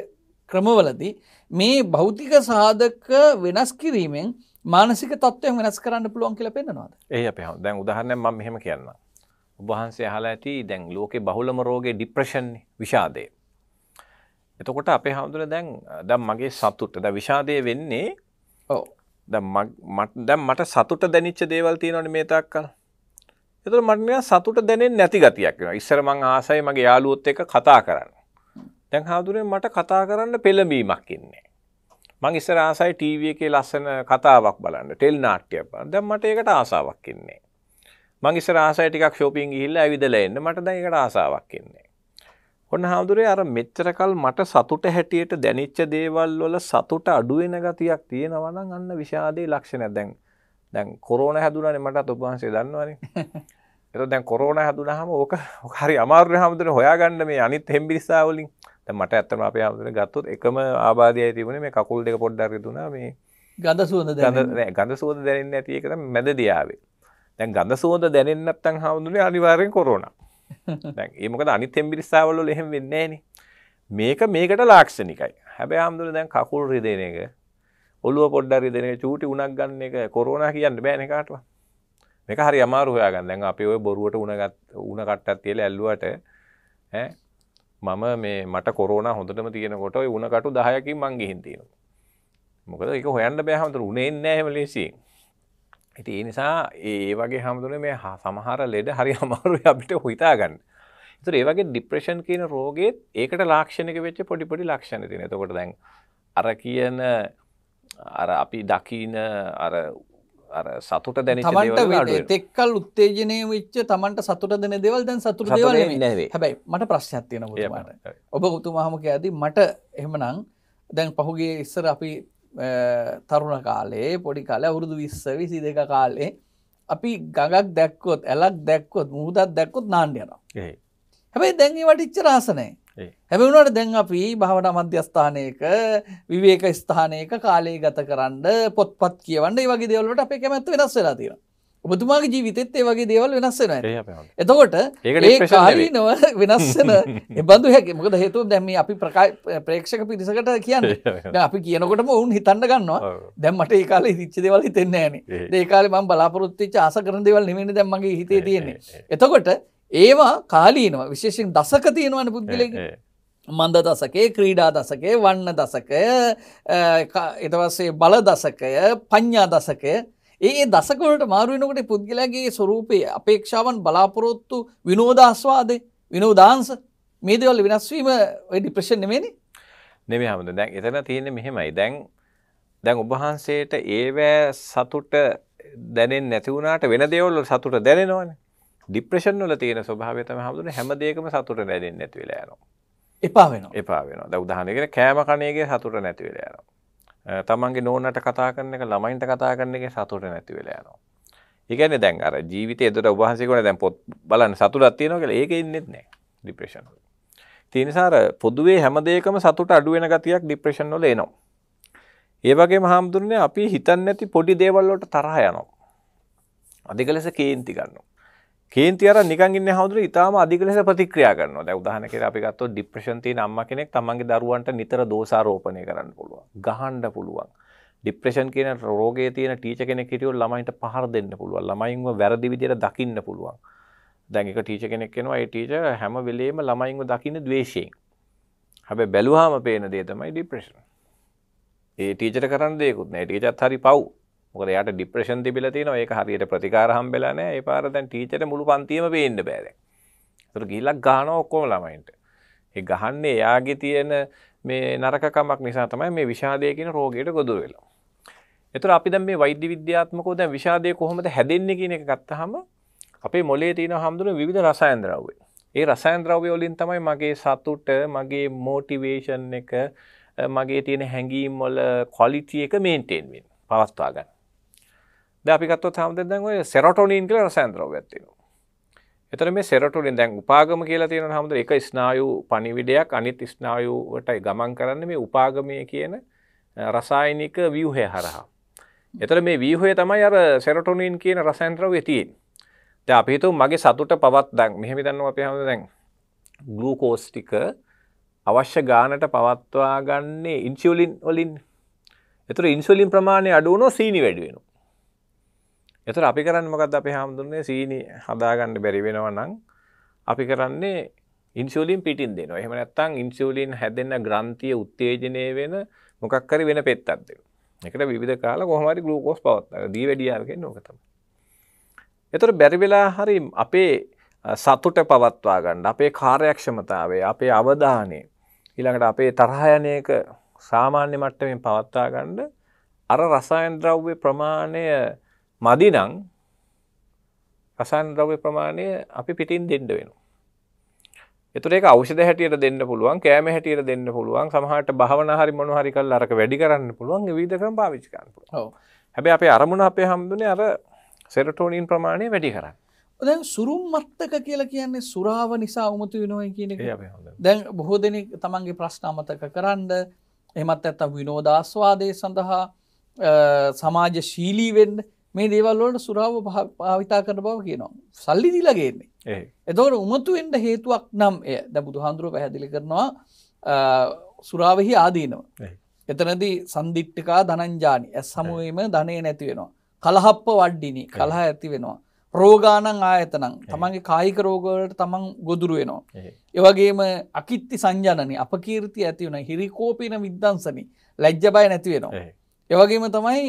Speaker 1: ක්‍රමවලදී මේ භෞතික සාධක වෙනස් කිරීමෙන් මානසික තත්වය වෙනස් කරන්න පුළුවන් කියල පෙන්න්නනවාද ඒ
Speaker 2: අප දැන් උදහරන්න ම මෙහෙම කියන්න. උබහන්සේ හලා ඇති දැන් ලෝකෙ බහුලම රෝගේ ඩිප්‍රෂන් විෂාදය. එතකොට අපේ හාමුදුර දැන් දම් මගේ සතුට ද විශාදය වෙන්නේ ඕ දැම් මට සතුට දැනිච්ච දේවල් තියෙනවන මේ තාක් කල් එතකොට මට නිකන් සතුට දැනෙන්නේ නැති ගතියක් වෙනවා. ඉස්සර මං ආසයි මගේ යාළුවොත් එක්ක කතා කරන්න. දැන් හාමුදුරනේ මට කතා කරන්න පෙළඹීමක් ඉන්නේ. මං ඉස්සර ආසයි ටීවී එකේ ලස්සන කතාවක් බලන්න, ටෙලි නාට්‍යයක් බලන්න. දැන් මට ඒකට ආසාවක් ඉන්නේ. මං ඉස්සර ආසයි ටිකක් shopping ගිහිල්ලා ඇවිදලා එන්න. මට දැන් ඒකට ආසාවක් ඉන්නේ. ඔන්න හාමුදුරේ අර මෙච්චරකල් මට සතුට හැටියට දැනිච්ච දේවල් වල සතුට අඩු වෙන ගතියක් තියෙනවා නම් අන්න විෂාදයේ ලක්ෂණයක්. දැන් දැන් කොරෝන හැදුනන මට ඔබහන්සේ දන්නවනේ එත දැන් කොරෝන හැදුනහම ඕක හරි අමාර්ය හමුදුර හොයාගන්න මේ අනිත් හෙම්බිරිසාවලින් මට ඇත්තම අප හමුදුර ගත්තුත් එකම ආබාධය තිබුණ මේ කකුල් දෙක පොඩ්ඩර් දුනා මේ
Speaker 1: ගඳ සුවඳ
Speaker 2: ගඳ සුවඳ දැනන්න ඇති එකත මැද දියාවේ දැන් ගඳ සුවඳ දැනන්නත්තන් හාමුදුරේ අනිවාරයෙන් කොරෝන ඒමකද අනිත් හෙම්බිරිසාවල එහෙම වෙන්නේන මේක මේකට ලාක්ෂණිකයි හැබැ හාමුදුර දැන් කකුල් රිදෙන එක ඔලුව පොඩ්ඩරි දෙන චූටි උනක් ගන්න එක කොරෝනා කියන්න බෑන කාටව මේක හරි අමාරුහයා ගන්න අපි ඔය බොරුවට උනගත් උන කට්ටත් තියල ඇල්ලුවට මම මේ මට කොරෝන හොඳටම තියෙනකොට උනකටු දහයකින් මංගේ හින්තියෙන මොකද එක හොයන්න බෑහමතුර උනෙන්නෑහම ලෙසි ඉති ඒ නිසා ඒ වගේ හමුදුන මේ හා සමහර ලෙඩ හරි අමාරු අපිට හොතා ගන්න තුර ඒවගේ ඩිප්‍රේෂන් කියන රෝගෙත් ඒකට ලාක්ෂණක වෙච්ච පොඩිපොඩි ලක්ෂණ තින තකොට දැන් අර කියන අර අපි දකින අර සතුට දැන තමට
Speaker 1: තෙක්කල් උත්තේජනය විච්ච තමන්ට සතුට දෙන දෙවල් දැන් සතුට දෙවල හැබයි මට ප්‍රශ්යක්තියන ට ඔබ උතු මහමක ඇද මට එහෙමනං දැන් පහුගේ ඉස්සර අපි තරුණ කාලේ පොඩි කාලය අවුරුදු විස්ස විසි දෙක කාලේ අපි ගඟක් දැක්කොත් ඇලක් දැක්කොත් මුහදත් දැක්කොත් නාන්්‍යයනවා හැබයි දැන්ගේ වටිච්ච රාසනෑ හැබවුණට දැන් අපි භාවන මධ්‍යස්ථානයක විවේක ස්ථානයක කාලේ ගත කරන්න පොත්පත් කියවන්න වගේ දෙවලට අපේ කැමැත් වෙනස් වෙලා තියෙන. ඔබතුමාගේ ජීවිතත් ඒ වගේ දේවල් වෙනස් වෙන එතකොට ඒකාලීනව වෙනස්සන එබඳු හැකි මොකද හේතු දැම අපි ප්‍රේක්ෂක පිරිසකට කියන්න අපි කියනකොටම ඔවුන් හිතන්න ගන්නවා දැම්මට ඒකාල හිච්ච දෙවල් හිතෙන්නේ ෑන ඒකාල ම බලාපොරොත්තිච ආස කරන දෙවල් නිමනි දැම්මගේ හිතේ තියෙන්නේ එතකොට ඒවා කාලීනවා විශේෂෙන් දසක තියෙනවන පුද්ගලෙක මන්ද දසකේ ක්‍රීඩා දසකේ වන්න දසකය එතවස්සේ බල දසකය පඤ්ඥා දසකය ඒ දසකවලට මාරුවෙනකට පුද්ගලගේ ස්වරූපයේ අපේක්ෂාවන් බලාපොරොත්තු විනෝදස්වාදේ විනෝදාන්ස මේදවල් වෙනස්වීම ඩිප්‍රශන් නෙමේනි
Speaker 2: නෙමේ හමුද දැන් එතන තියෙන මෙහෙමයි දැන් දැන් ඔබහන්සේට ඒවෑ සතුට දැනෙන් නැතිවුණට වෙන දෙවල්ල සතුට දැනෙනවන ඩිප්‍රෙෂන් වල තියෙන ස්වභාවය තමයි හැමදෙම හැම දෙයකම සතුට නැදෙන්නේ නැති වෙලා යනවා. එපා වෙනවා. එපා වෙනවා. දැන් උදාහරණයකට කෑම කණේගේ සතුට නැති වෙලා යනවා. තමන්ගේ නෝනට කතා කරන එක ළමයින්ට කතා කරන එක සතුට නැති වෙලා යනවා. ඒ කියන්නේ දැන් අර ජීවිතේ එතකොට උභාසය කරන දැන් පොත් බලන්න සතුටක් තියෙනවා කියලා ඒක ඉන්නෙත් නැහැ ડિප්‍රෙෂන් වල. ඒ නිසා අර පොදුවේ හැම දෙයකම සතුට අඩු වෙන ගතියක් ડિප්‍රෙෂන් වල එනවා. ඒ වගේම හාමුදුරනේ අපි හිතන්නේ නැති පොඩි දේවල් වලට තරහ යනවා. අධික ලෙස කේන්ති ගන්නවා. කේන්ති අර නිකන් ඉන්න හවුදුර ඉතාලම අධික ලෙස ප්‍රතික්‍රියා කරනවා. දැන් උදාහරණ කියලා අපි ගත්තොත් ડિප්‍රෙෂන් තියෙන අම්මා කෙනෙක් තමන්ගේ දරුවන්ට නිතර දෝෂාරෝපණය කරන්න පුළුවන්. ගහන්න පුළුවන්. ડિප්‍රෙෂන් කියන රෝගයේ තියෙන ටීචර් කෙනෙක් හිටියොත් ළමයින්ට පහර දෙන්න පුළුවන්. ළමයින්ව වැරදි විදියට දකින්න පුළුවන්. දැන් එක ටීචර් කෙනෙක් කෙනවා ඒ ටීචර් හැම වෙලේම ළමයින්ව දකින්න ද්වේෂයෙන්. හැබැයි බැලුවාම පේන දේ තමයි ડિප්‍රෙෂන්. ඒ ටීචර් කරන්න දෙයක්වත් නෑ. ටීචර්ත් හරි පව්. මොකද එයාට ඩිප්‍රෙෂන් තිබිලා තියෙනවා ඒක හරියට ප්‍රතිකාර හම්බෙලා නැහැ ඒ පාර දැන් ටීචර්ට මුළු පන්තියම පේන්න බෑ දැන්. ඒතර ගිහිල්ලා ගහනවා ඔක්කොම ළමයින්ට. ඒ ගහන්නේ එයාගේ තියෙන මේ නරකකමක් නිසා තමයි මේ විෂාදය කියන රෝගයට ගොදුර වෙලා. ඒතර අපි දැන් මේ වෛද්‍ය විද්‍යාත්මකව දැන් විෂාදය කොහොමද හැදෙන්නේ කියන එක ගත්තාම අපේ මොලේ තියෙන හැමදෙම විවිධ රසායන ද්‍රව්‍ය. ඒ රසායන ද්‍රව්‍ය වලින් තමයි මගේ සතුට, මගේ මොටිවේෂන් එක, මගේ තියෙන හැඟීම් වල ක්වොලිටි එක මේන්ටේන් වෙන්නේ. පවත්වා ගන්න. දැන් අපි ගත්තොත් හැමදෙන්න දැන් ඔය සෙරටොනින් කියලා රසායනද්‍රව්‍යයක් තියෙනවා. එතන මේ සෙරටොනින් දැන් උපාගම කියලා තියෙනවා හැමදෙන්න එක ස්නායු පණිවිඩයක් අනිත් ස්නායුවටයි ගමන් කරන්නේ මේ උපාගමයේ කියන රසායනික ව්‍යුහය හරහා. එතන මේ ව්‍යුහය තමයි අර සෙරටොනින් කියන රසායනද්‍රව්‍යය තියෙන්නේ. දැන් අපි හිතමු මගේ සතුට පවත් දැන් මෙහෙම දන්නවා අපි හැමදෙන්න දැන් ග්ලූකෝස් ටික අවශ්‍ය ගානට පවත්වා ගන්නේ ඉන්සියුලින් වලින්. ඒතර ඉන්සියුලින් ප්‍රමාණය අඩු වුණොත් සීනි වැඩි වෙනවා. එතට අපි කරන්න මොකද අපි හාමුදුරන්නේ සීනි හදාගන්න බැරි වෙනවනම් අපි කරන්නේ ඉන්සුලින් පිටින් දෙනවා එහෙම නැත්තම් ඉන්සුලින් හැදෙන ග්‍රන්ථිය උත්තේජනය වෙන මොකක් හරි වෙන පෙත්තක් දෙනවා එකට විවිධ කාල කොහොම හරි ග්ලූකෝස් පවත්නවා දීවැඩියාව කියන්නේ ඕක තමයි එතකොට බැරි වෙලා හරි අපේ සතුට පවත්වා ගන්න අපේ කාර්යක්ෂමතාවය අපේ අවධානය ඊළඟට අපේ තරහයනයක සාමාන්‍ය මට්ටමින් පවත්වා ගන්න අර රසායන් ද්‍රව්‍ය ප්‍රමාණය මදිනම් රසායන ද්‍රව්‍ය ප්‍රමාණය අපි පිටින් දෙන්න වෙනවා. ඒතර ඒක ඖෂධ හැටියට දෙන්න පුළුවන්, කෑම හැටියට දෙන්න පුළුවන්, සමහරට භාවනා හරි මොනවා හරි කරලා අරක වැඩි කරන්න පුළුවන්, විවිධ ක්‍රම පාවිච්චි කරන්න පුළුවන්. ඔව්. හැබැයි අපේ අරමුණ අපේ හම්දුනේ අර සෙරටෝනින් ප්‍රමාණය වැඩි කරන්න.
Speaker 1: දැන් සුරුම් මත්තක කියලා කියන්නේ සුරාව නිසා උමතු වෙනවා කියන එක. දැන් බොහෝ දෙනෙක් තමන්ගේ ප්‍රශ්න අමතක කරන්න, එහෙමත් නැත්නම් විනෝදාස්වාදයේ සඳහා සමාජශීලී වෙන්න මේ දේවල්ලට සුරාව පාවිතා කරන බව කියනවා. සල්ලි දිලගේන්නේ. එතවට උමතු එන්ට හේතුවක් නම් එය දැබුදු හාන්දුරුව පැහැදිලි කරනවා සුරාවහි ආදීනව. එතනද සන්දිිට්ටිකා දනංජානි ඇස් සමුවීම ධනය නැතිවෙනවා. කලහප්ප වඩ්ඩිනි කලහ ඇති වෙනවා. රෝගානං ආයතනං තමන්ගේ කායික රෝගවලට තමන් ගොදුරුවෙනවා. ඒවගේම අකිත්ති සංජානනි අපකීර්ති ඇති වන හිරිකෝපීන විද්දන්සනි ලැජ්ජබය නැතිවෙනවා. ඒවගේම තමයි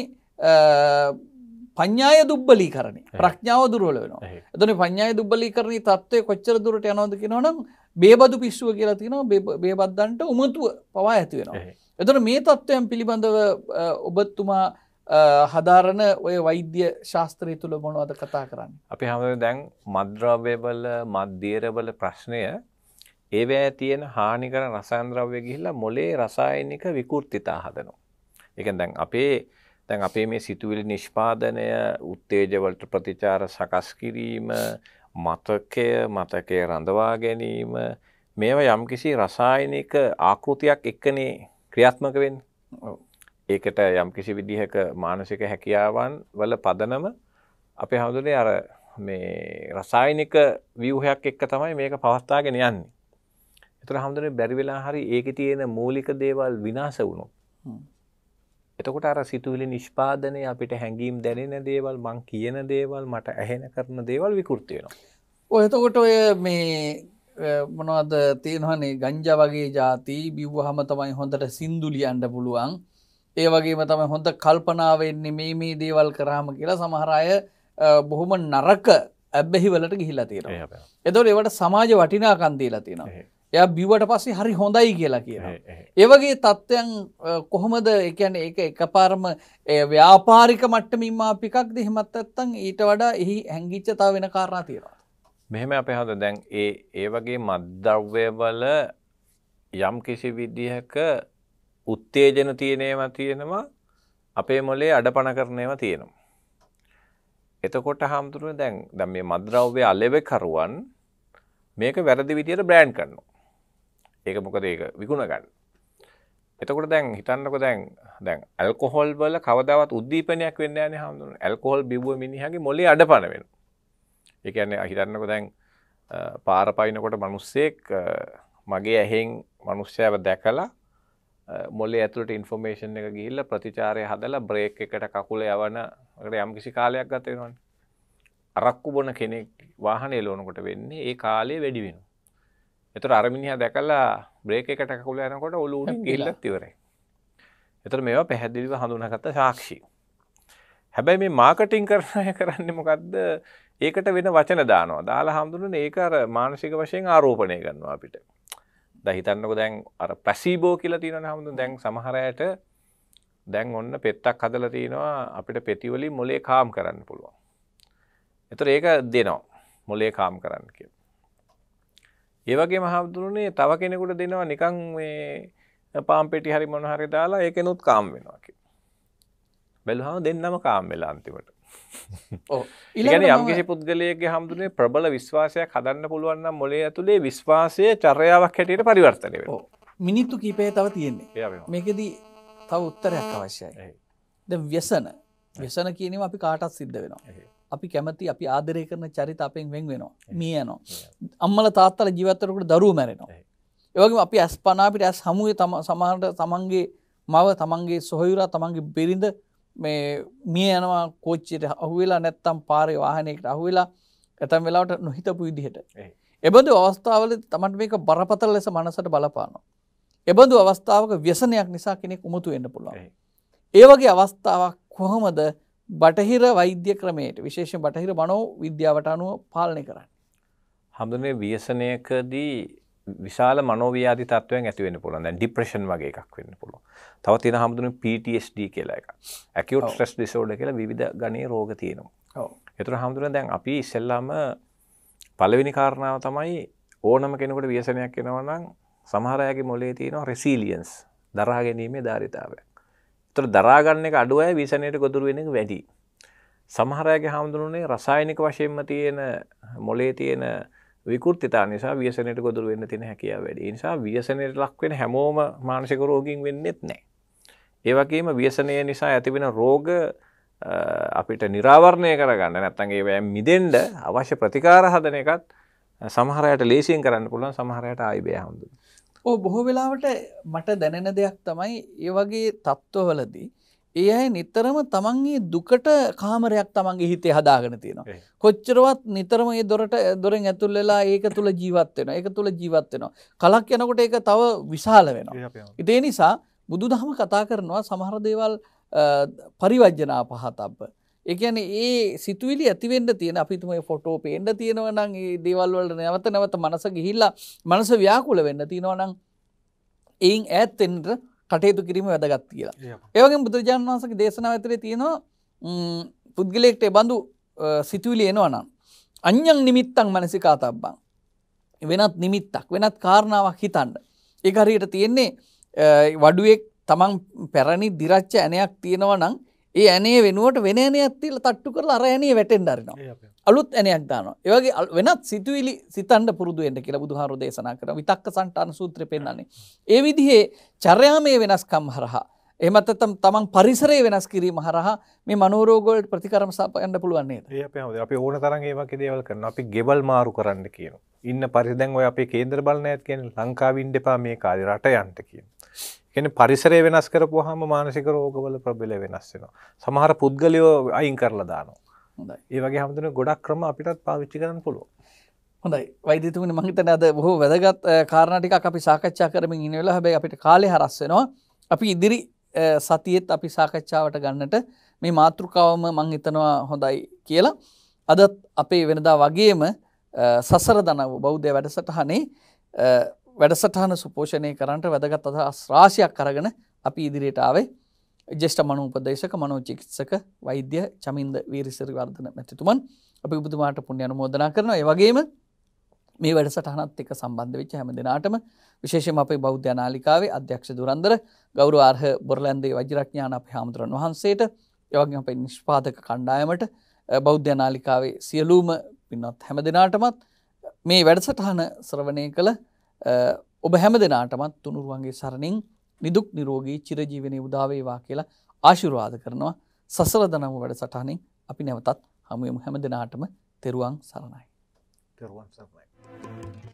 Speaker 1: පඤ්ඥාය දුබ්බලී කරන ප්‍රඥාව දුරෝල වෙනවා එතන පඤ්ඥාය දුබ්බලි කරන තත්වය කොච්චර දුරට යනොද කියෙනවනම් බේබදු පිස්සුව කියලා තිනවා බේබද්දන්ට උමතුව පවා ඇති වෙනවා. එතන මේ තත්ත්වයන් පිළිබඳව ඔබත්තුමා හදාරණ ඔය වෛද්‍ය ශාස්ත්‍රය තුළ මොනවද කතා කරන්න.
Speaker 2: අපි හම දැන් මද්‍රව්‍යබල මධ්‍යරබල ප්‍රශ්නය ඒවෑ තියෙන හානිකර රසාන්ද්‍රව්‍ය ගිහිල්ලා මොලේ රසායනික විකෘතිතා හදනවා. එක දැන් අපේ දැන් අපේ මේ සිතුවිලි නිෂ්පාදනය උත්තේජවලට ප්‍රතිචාර සකස් කිරීම මතකය මතකය රඳවා ගැනීම මේව යම්කිසි රසායනික ආකෘතියක් එක්කනේ ක්‍රියාත්මකවෙන් ඒකට යම්කිසි විදිහක මානසික හැකියාවන් වල පදනම අපේ හඳුනේ අර මේ රසායනික වියහයක් එක්ක තමයි මේක පවස්ථාගෙන යන්නේ එතර හමුදුනේ බැරිවෙලා හරි ඒක තියෙන මූලික දේවල් විනාස වුණු එතකොට අර සිතුවිලි නිෂ්පාදනය අපිට හැඟීම් දැනෙන දේවල් මං කියන දේවල් මට ඇහෙන කරන දේවල් විකෘති වෙනවා.
Speaker 1: ඔය එතකොට ඔය මේ මොනවද තියෙනවනේ ගංජ වගේ ජාති බිව්වහම තමයි හොඳට සින්දුලියන්ඩ පුළුවන් ඒ වගේම තමයි හොඳ කල්පනාවෙන්නේ මේ මේ දේවල් කරාම කියලා සමහරය බොහොම නරක ඇබ්බැහිවලට ගිහිලා තියෙනවා එතොට ඒවට සමාජ වටිනාකන්දීලා තියෙනවා එය බිවට පස්සේ හරි හොඳයි කියලා කියන. ඒවගේ තත්ත්වයන් කොහොමද එකැන ඒ එක පාරම ව්‍යාපාරික මට්ටමින්ම අපිකක් දෙහෙමත් ඇත්තන් ඊට වඩා එහි හැංගිච්චතා වෙන කාරණා තියෙනවා.
Speaker 2: මෙහෙම අප හඳ දැන් ඒ ඒ වගේ මද්දව්‍යවල යම් කිසි විදිහක උත්තේජන තියනේම තියෙනවා අපේ මොලේ අඩපණ කරනේම තියෙනවා. එතකොට හාමුදුරුව දැන් දැන් මේ මද්‍රව්‍ය අලෙවකරුවන් මේක වැරදි විදියට බ්‍රෑන්ඩ් කරනවා. ඒක මොකද ඒක විකුණ ගන්න. එතකොට දැන් හිතන්නකො දැන් දැන් ඇල්කොහොල් වල කවදාවත් උද්දීපනයක් වෙන්නේ නැහැ නේ හැමෝටම. ඇල්කොහොල් බිව්ව මිනිහාගේ මොලේ අඩපණ වෙනවා. ඒ කියන්නේ හිතන්නකො දැන් පාර පයින්නකොට මිනිස්සෙක් මගේ ඇහෙන් මිනිස්සයව දැකලා මොලේ ඇතුළට ඉන්ෆෝමේෂන් එක ගිහිල්ලා ප්‍රතිචාරය හදලා බ්‍රේක් එකට කකුල යවනකට යම් කිසි කාලයක් ගත වෙනවනේ. අරක්කු බොන කෙනෙක් වාහනේ එලවනකොට වෙන්නේ ඒ කාලය වැඩි වෙනවා. එතර අරමිනිහ දැකලා බ්‍රේක එකට කකුල යනකොට ඔලු උඩින් ගිහිල්ලත් ඉවරයි. එතර මේවා පැහැදිලිව හඳුනාගත්ත සාක්ෂි. හැබැයි මේ මාකටිං කරන අය කරන්නේ මොකද්ද? ඒකට වෙන වචන දානවා. දාලා හඳුනන ඒක අර මානසික වශයෙන් ආරෝපණය කරනවා අපිට. දැන් හිතන්නකෝ දැන් අර පැසිබෝ කියලා තියෙනවනේ හඳුන දැන් සමහර අයට දැන් ඔන්න පෙත්තක් හදලා තිනවා අපිට පෙති වලින් මොලේ කාම් කරන්න පුළුවන්. ඒතර ඒක දෙනවා. මොලේ කාම් කරන්න කියන. ඒවගේ මහාදුරනේ තව කෙනෙකුට දෙනවා නිකං මේ පාම්පෙටි හරි මොනහරි දාලා ඒකනුත් කාම් වෙනවාකි. බැලුහම දෙන්නම කාම් වෙලා අන්තිමට. ඉගන යම්කිසි පුද්ගලයගේ හමුදුනේ ප්‍රබල විශ්වාසයක් හදන්න පුළුවන්නම් මොලේ ඇතුළේ විශ්වාසය චර්යාවක් හැටියට පරිවර්තනය
Speaker 1: වෙන. මිනිත්තු කීපය තව තියෙන්නේ මේකෙදී තව උත්තරයක් අවශ්‍යයි. ද ව්‍යසන ව්‍යසන කියනීම අපි කාටත් සිද්ධ වෙනවා. අපි කැමති අපි ආදරය කරන චරිත අපෙන් වෙන් වෙනවා මිය යනවා. අම්මල තාත්තල ජීවත්තරකට දරුව මැරෙනවා. ඒවගේ අපි ඇස් පනාපිට ඇස් හමුවේ සමහට තමන්ගේ මව තමන්ගේ සොහයුරා තමන්ගේ බෙරිඳ මේ මිය යනවා කෝච්චයට අහුවෙලා නැත්තම් පාරය වාහනයකට අහුවෙලා ඇතම් වෙලාට නොහිතපු විදිහට. එබඳු අවස්ථාවල තමට මේක බරපතල ලෙස මනසට බලපානවා. එබඳු අවස්ථාවක ව්‍යසනයක් නිසා කෙනෙක් උමතු වෙන්න පුළුවන්. ඒවගේ අවස්ථාවක් කොහොමද බටහිර වෛද්‍ය ක්‍රමයට විශේෂෙන් බටහිර බනෝ විද්‍යාවට අනුව පාලනය කරන්න.
Speaker 2: හඳුනේ වියසනයකදී විශාල මනෝව්‍යාධි තත්වයන් ඇතිවෙන පුළුවන් දැන් ඩිප්‍රෙෂන් වගේ එකක් වෙන්න පුළුවන්. තව තියෙන හඳුනේ PTSD කියලා එකක්. acute stress disorder කියලා විවිධ ගණයේ රෝග තියෙනවා. ඔව්. ඒතර හඳුනේ දැන් අපි ඉස්සෙල්ලාම පළවෙනි කාරණාව තමයි ඕනම කෙනෙකුට ව්‍යසනයක් එනවා නම් සමහර අයගේ මොලේ තියෙනවා රෙසීලියන්ස් දරා ගැනීමේ ධාරිතාවය. තොර දරාගන්න එක අඩුවය වීසනයට ගොදුරුවෙන එක වැඩි. සමහරයගේ හාමුදුරුවනේ රසායනික වශයෙන්ම තියෙන මොලේ තියෙන විකෘතිතා නිසා වියසනයට ගොදුරු වෙන්න තියෙන හැකියාව වැඩි. ඒ නිසා වියසනයට ලක් වෙන හැමෝම මානසික රෝගීන් වෙන්නේත් නැහැ. ඒ වගේම වියසනය නිසා ඇතිවෙන රෝග අපිට නිරාවරණය කරගන්න නැත්තම් ඒවා මිදෙන්න අවශ්‍ය ප්‍රතිකාර හදන එකත් සමහර අයට ලේසියෙන් කරන්න පුළුවන් සමහර අයට ආයි බෑ හඳුනන.
Speaker 1: ඕ බොහෝ වෙලාවට මට දැනෙන දෙයක් තමයි ඒ වගේ තත්ත්වවලදී ඒ අයි නිතරම තමන්ගේ දුකට කාමරයක් තමන්ගේ හිතේ හදාගෙන තියෙනවා. කොච්චරවත් නිතරම ඒ දොරට දොරෙන් ඇතුල් වෙලා ඒක තුළ ජීවත් වෙන එක තුළ ජීවත් වෙනවා. කලක් යනකොට ඒක තව විශාල වෙනවා. ඉතිේ නිසා බුදු දහම කතා කරනවා සමහර දේවල් පරිවජ්ජනා පහතබ්බ. එකන ඒ සිතුවිලි ඇතිවෙන්ට තියෙන අපිතුම ෆොටෝ පේන්ඩ තියෙනවනම් ඒ දේවල්වලට නැවත නැවත මනස ගිහිල්ලා මනස ව්‍යාකුල වෙන්න තියෙනවනම් එයින් ඇත්තෙන්ට කටයුතු කිරීම වැදගත් කියලා ඒවගේ බුදුරජාණන් වන්සක දේශනාව ඇතරේ තියෙනවා පුද්ගලෙක්ට බඳු සිතුවිලි එනවනම් අන්‍යං නිමිත්තක් මනසිකා තබ්බං වෙනත් නිමිත්තක් වෙනත් කාරණාවක් හිතන්න ඒ හරියට තියෙන්නේ වඩුවෙක් තමන් පැරණි දිරච්ච ඇනයක් තියෙනවනම් ඒ ඇනේ වෙනුවට වෙන ඇනයක් තිල තට්ටු කරල අර ඇනේ වැටෙන්ඩරනවා අලුත් ඇනයක් දාන ඒවගේ වෙනත් සිතුවිලි සිතන්ට පුරුදුුවෙන්ට කියලා බුදුහාරු දේශනා කර විතක්ක සන්ටාන සූත්‍ර පෙන්න්නන්නේ ඒ විදිහේ චරයාමය වෙනස්කම් හරහා එමත්තම් තමන් පරිසරය වෙනස් කිරීම හරහ මේ මනෝරෝගොල්ට ප්‍රතිකරම සපයන්න පුළුවන්නේ
Speaker 2: අප ඕන තරන් ඒමක දේවල් කරන අපි ගෙබල් මාරු කරන්න කියන. ඉන්න පරිදැන් ඔය අපේ කේන්ද්‍ර බලන ඇත් කියෙන් ලංකාවින්ඩ එපා මේ කාරි රට යන්ට කියන. කියන්නේ පරිසරය වෙනස් කරපුවාම මානසික රෝගවල ප්‍රබලය වෙනස් වෙනවා. සමහර පුද්ගලයෝ අයින් කරලා දානවා. හොඳයි. ඒ වගේ හැමදෙන ගොඩක් ක්‍රම අපිටත්
Speaker 1: පාවිච්චි කරන්න පුළුවන්. හොඳයි වෛදතුමනි මහිතන අද බොහෝ වැදගත් කාරණටික අපි සාකච්ඡා කරමින් ඉන්න වෙලා හැබැයි අපිට කාලේ හරස් වෙනවා. අපි ඉදිරි සතියෙත් අපි සාකච්ඡාවට ගන්නට මේ මාතෘකාවම මං හිතනවා හොඳයි කියලා. අදත් අපේ වෙනදා වගේම සසර දනව බෞද්ධ වැඩසටහනේ වැඩසටහන සුපෝෂණය කරන්නට වැදගත් අදහ ශ්‍රාශයක් කරගෙන අපි ඉදිරියට ආවේ ජෙෂ්ට මනු උපදේශක මනෝචිකිත්සක වෛද්‍ය චමින්ද වීරිසිරිවර්ධන මැතිතුමන් අපි බුදුමාට පුුණ්‍ය අනුමෝදනා කරනවා ඒවගේම මේ වැඩසටහනත් එක සම්බන්ධ වෙච්ච හැම දෙනාටම විශේෂම අපේ බෞද්ධ නාලිකාවේ අධ්‍යක්ෂ දුරන්දර ගෞරු අර්හ බොරලන්දේ වජරඥාන අප හාමුදුරන් වහන්සේට එවගේ අපේ නිෂ්පාදක කණ්ඩායමට බෞද්ධ නාලිකාවේ සියලූම පින්නත් හැම දෙනාටමත් මේ වැඩසටහන ශ්‍රවණය කළ ඔබ හැම දෙනාටමත් තුනුරුවන්ගේ සරණින් නිදුක් නිරෝගී චිරජීවනය උදාවේවා කියලා ආශිරවාද කරනවා සසර දනම වැඩ සටහනින් අපි නැවතත් හමුුවම හැම දෙනාටම තෙරුවන් සරණයි. තෙරුවන් සරණයි.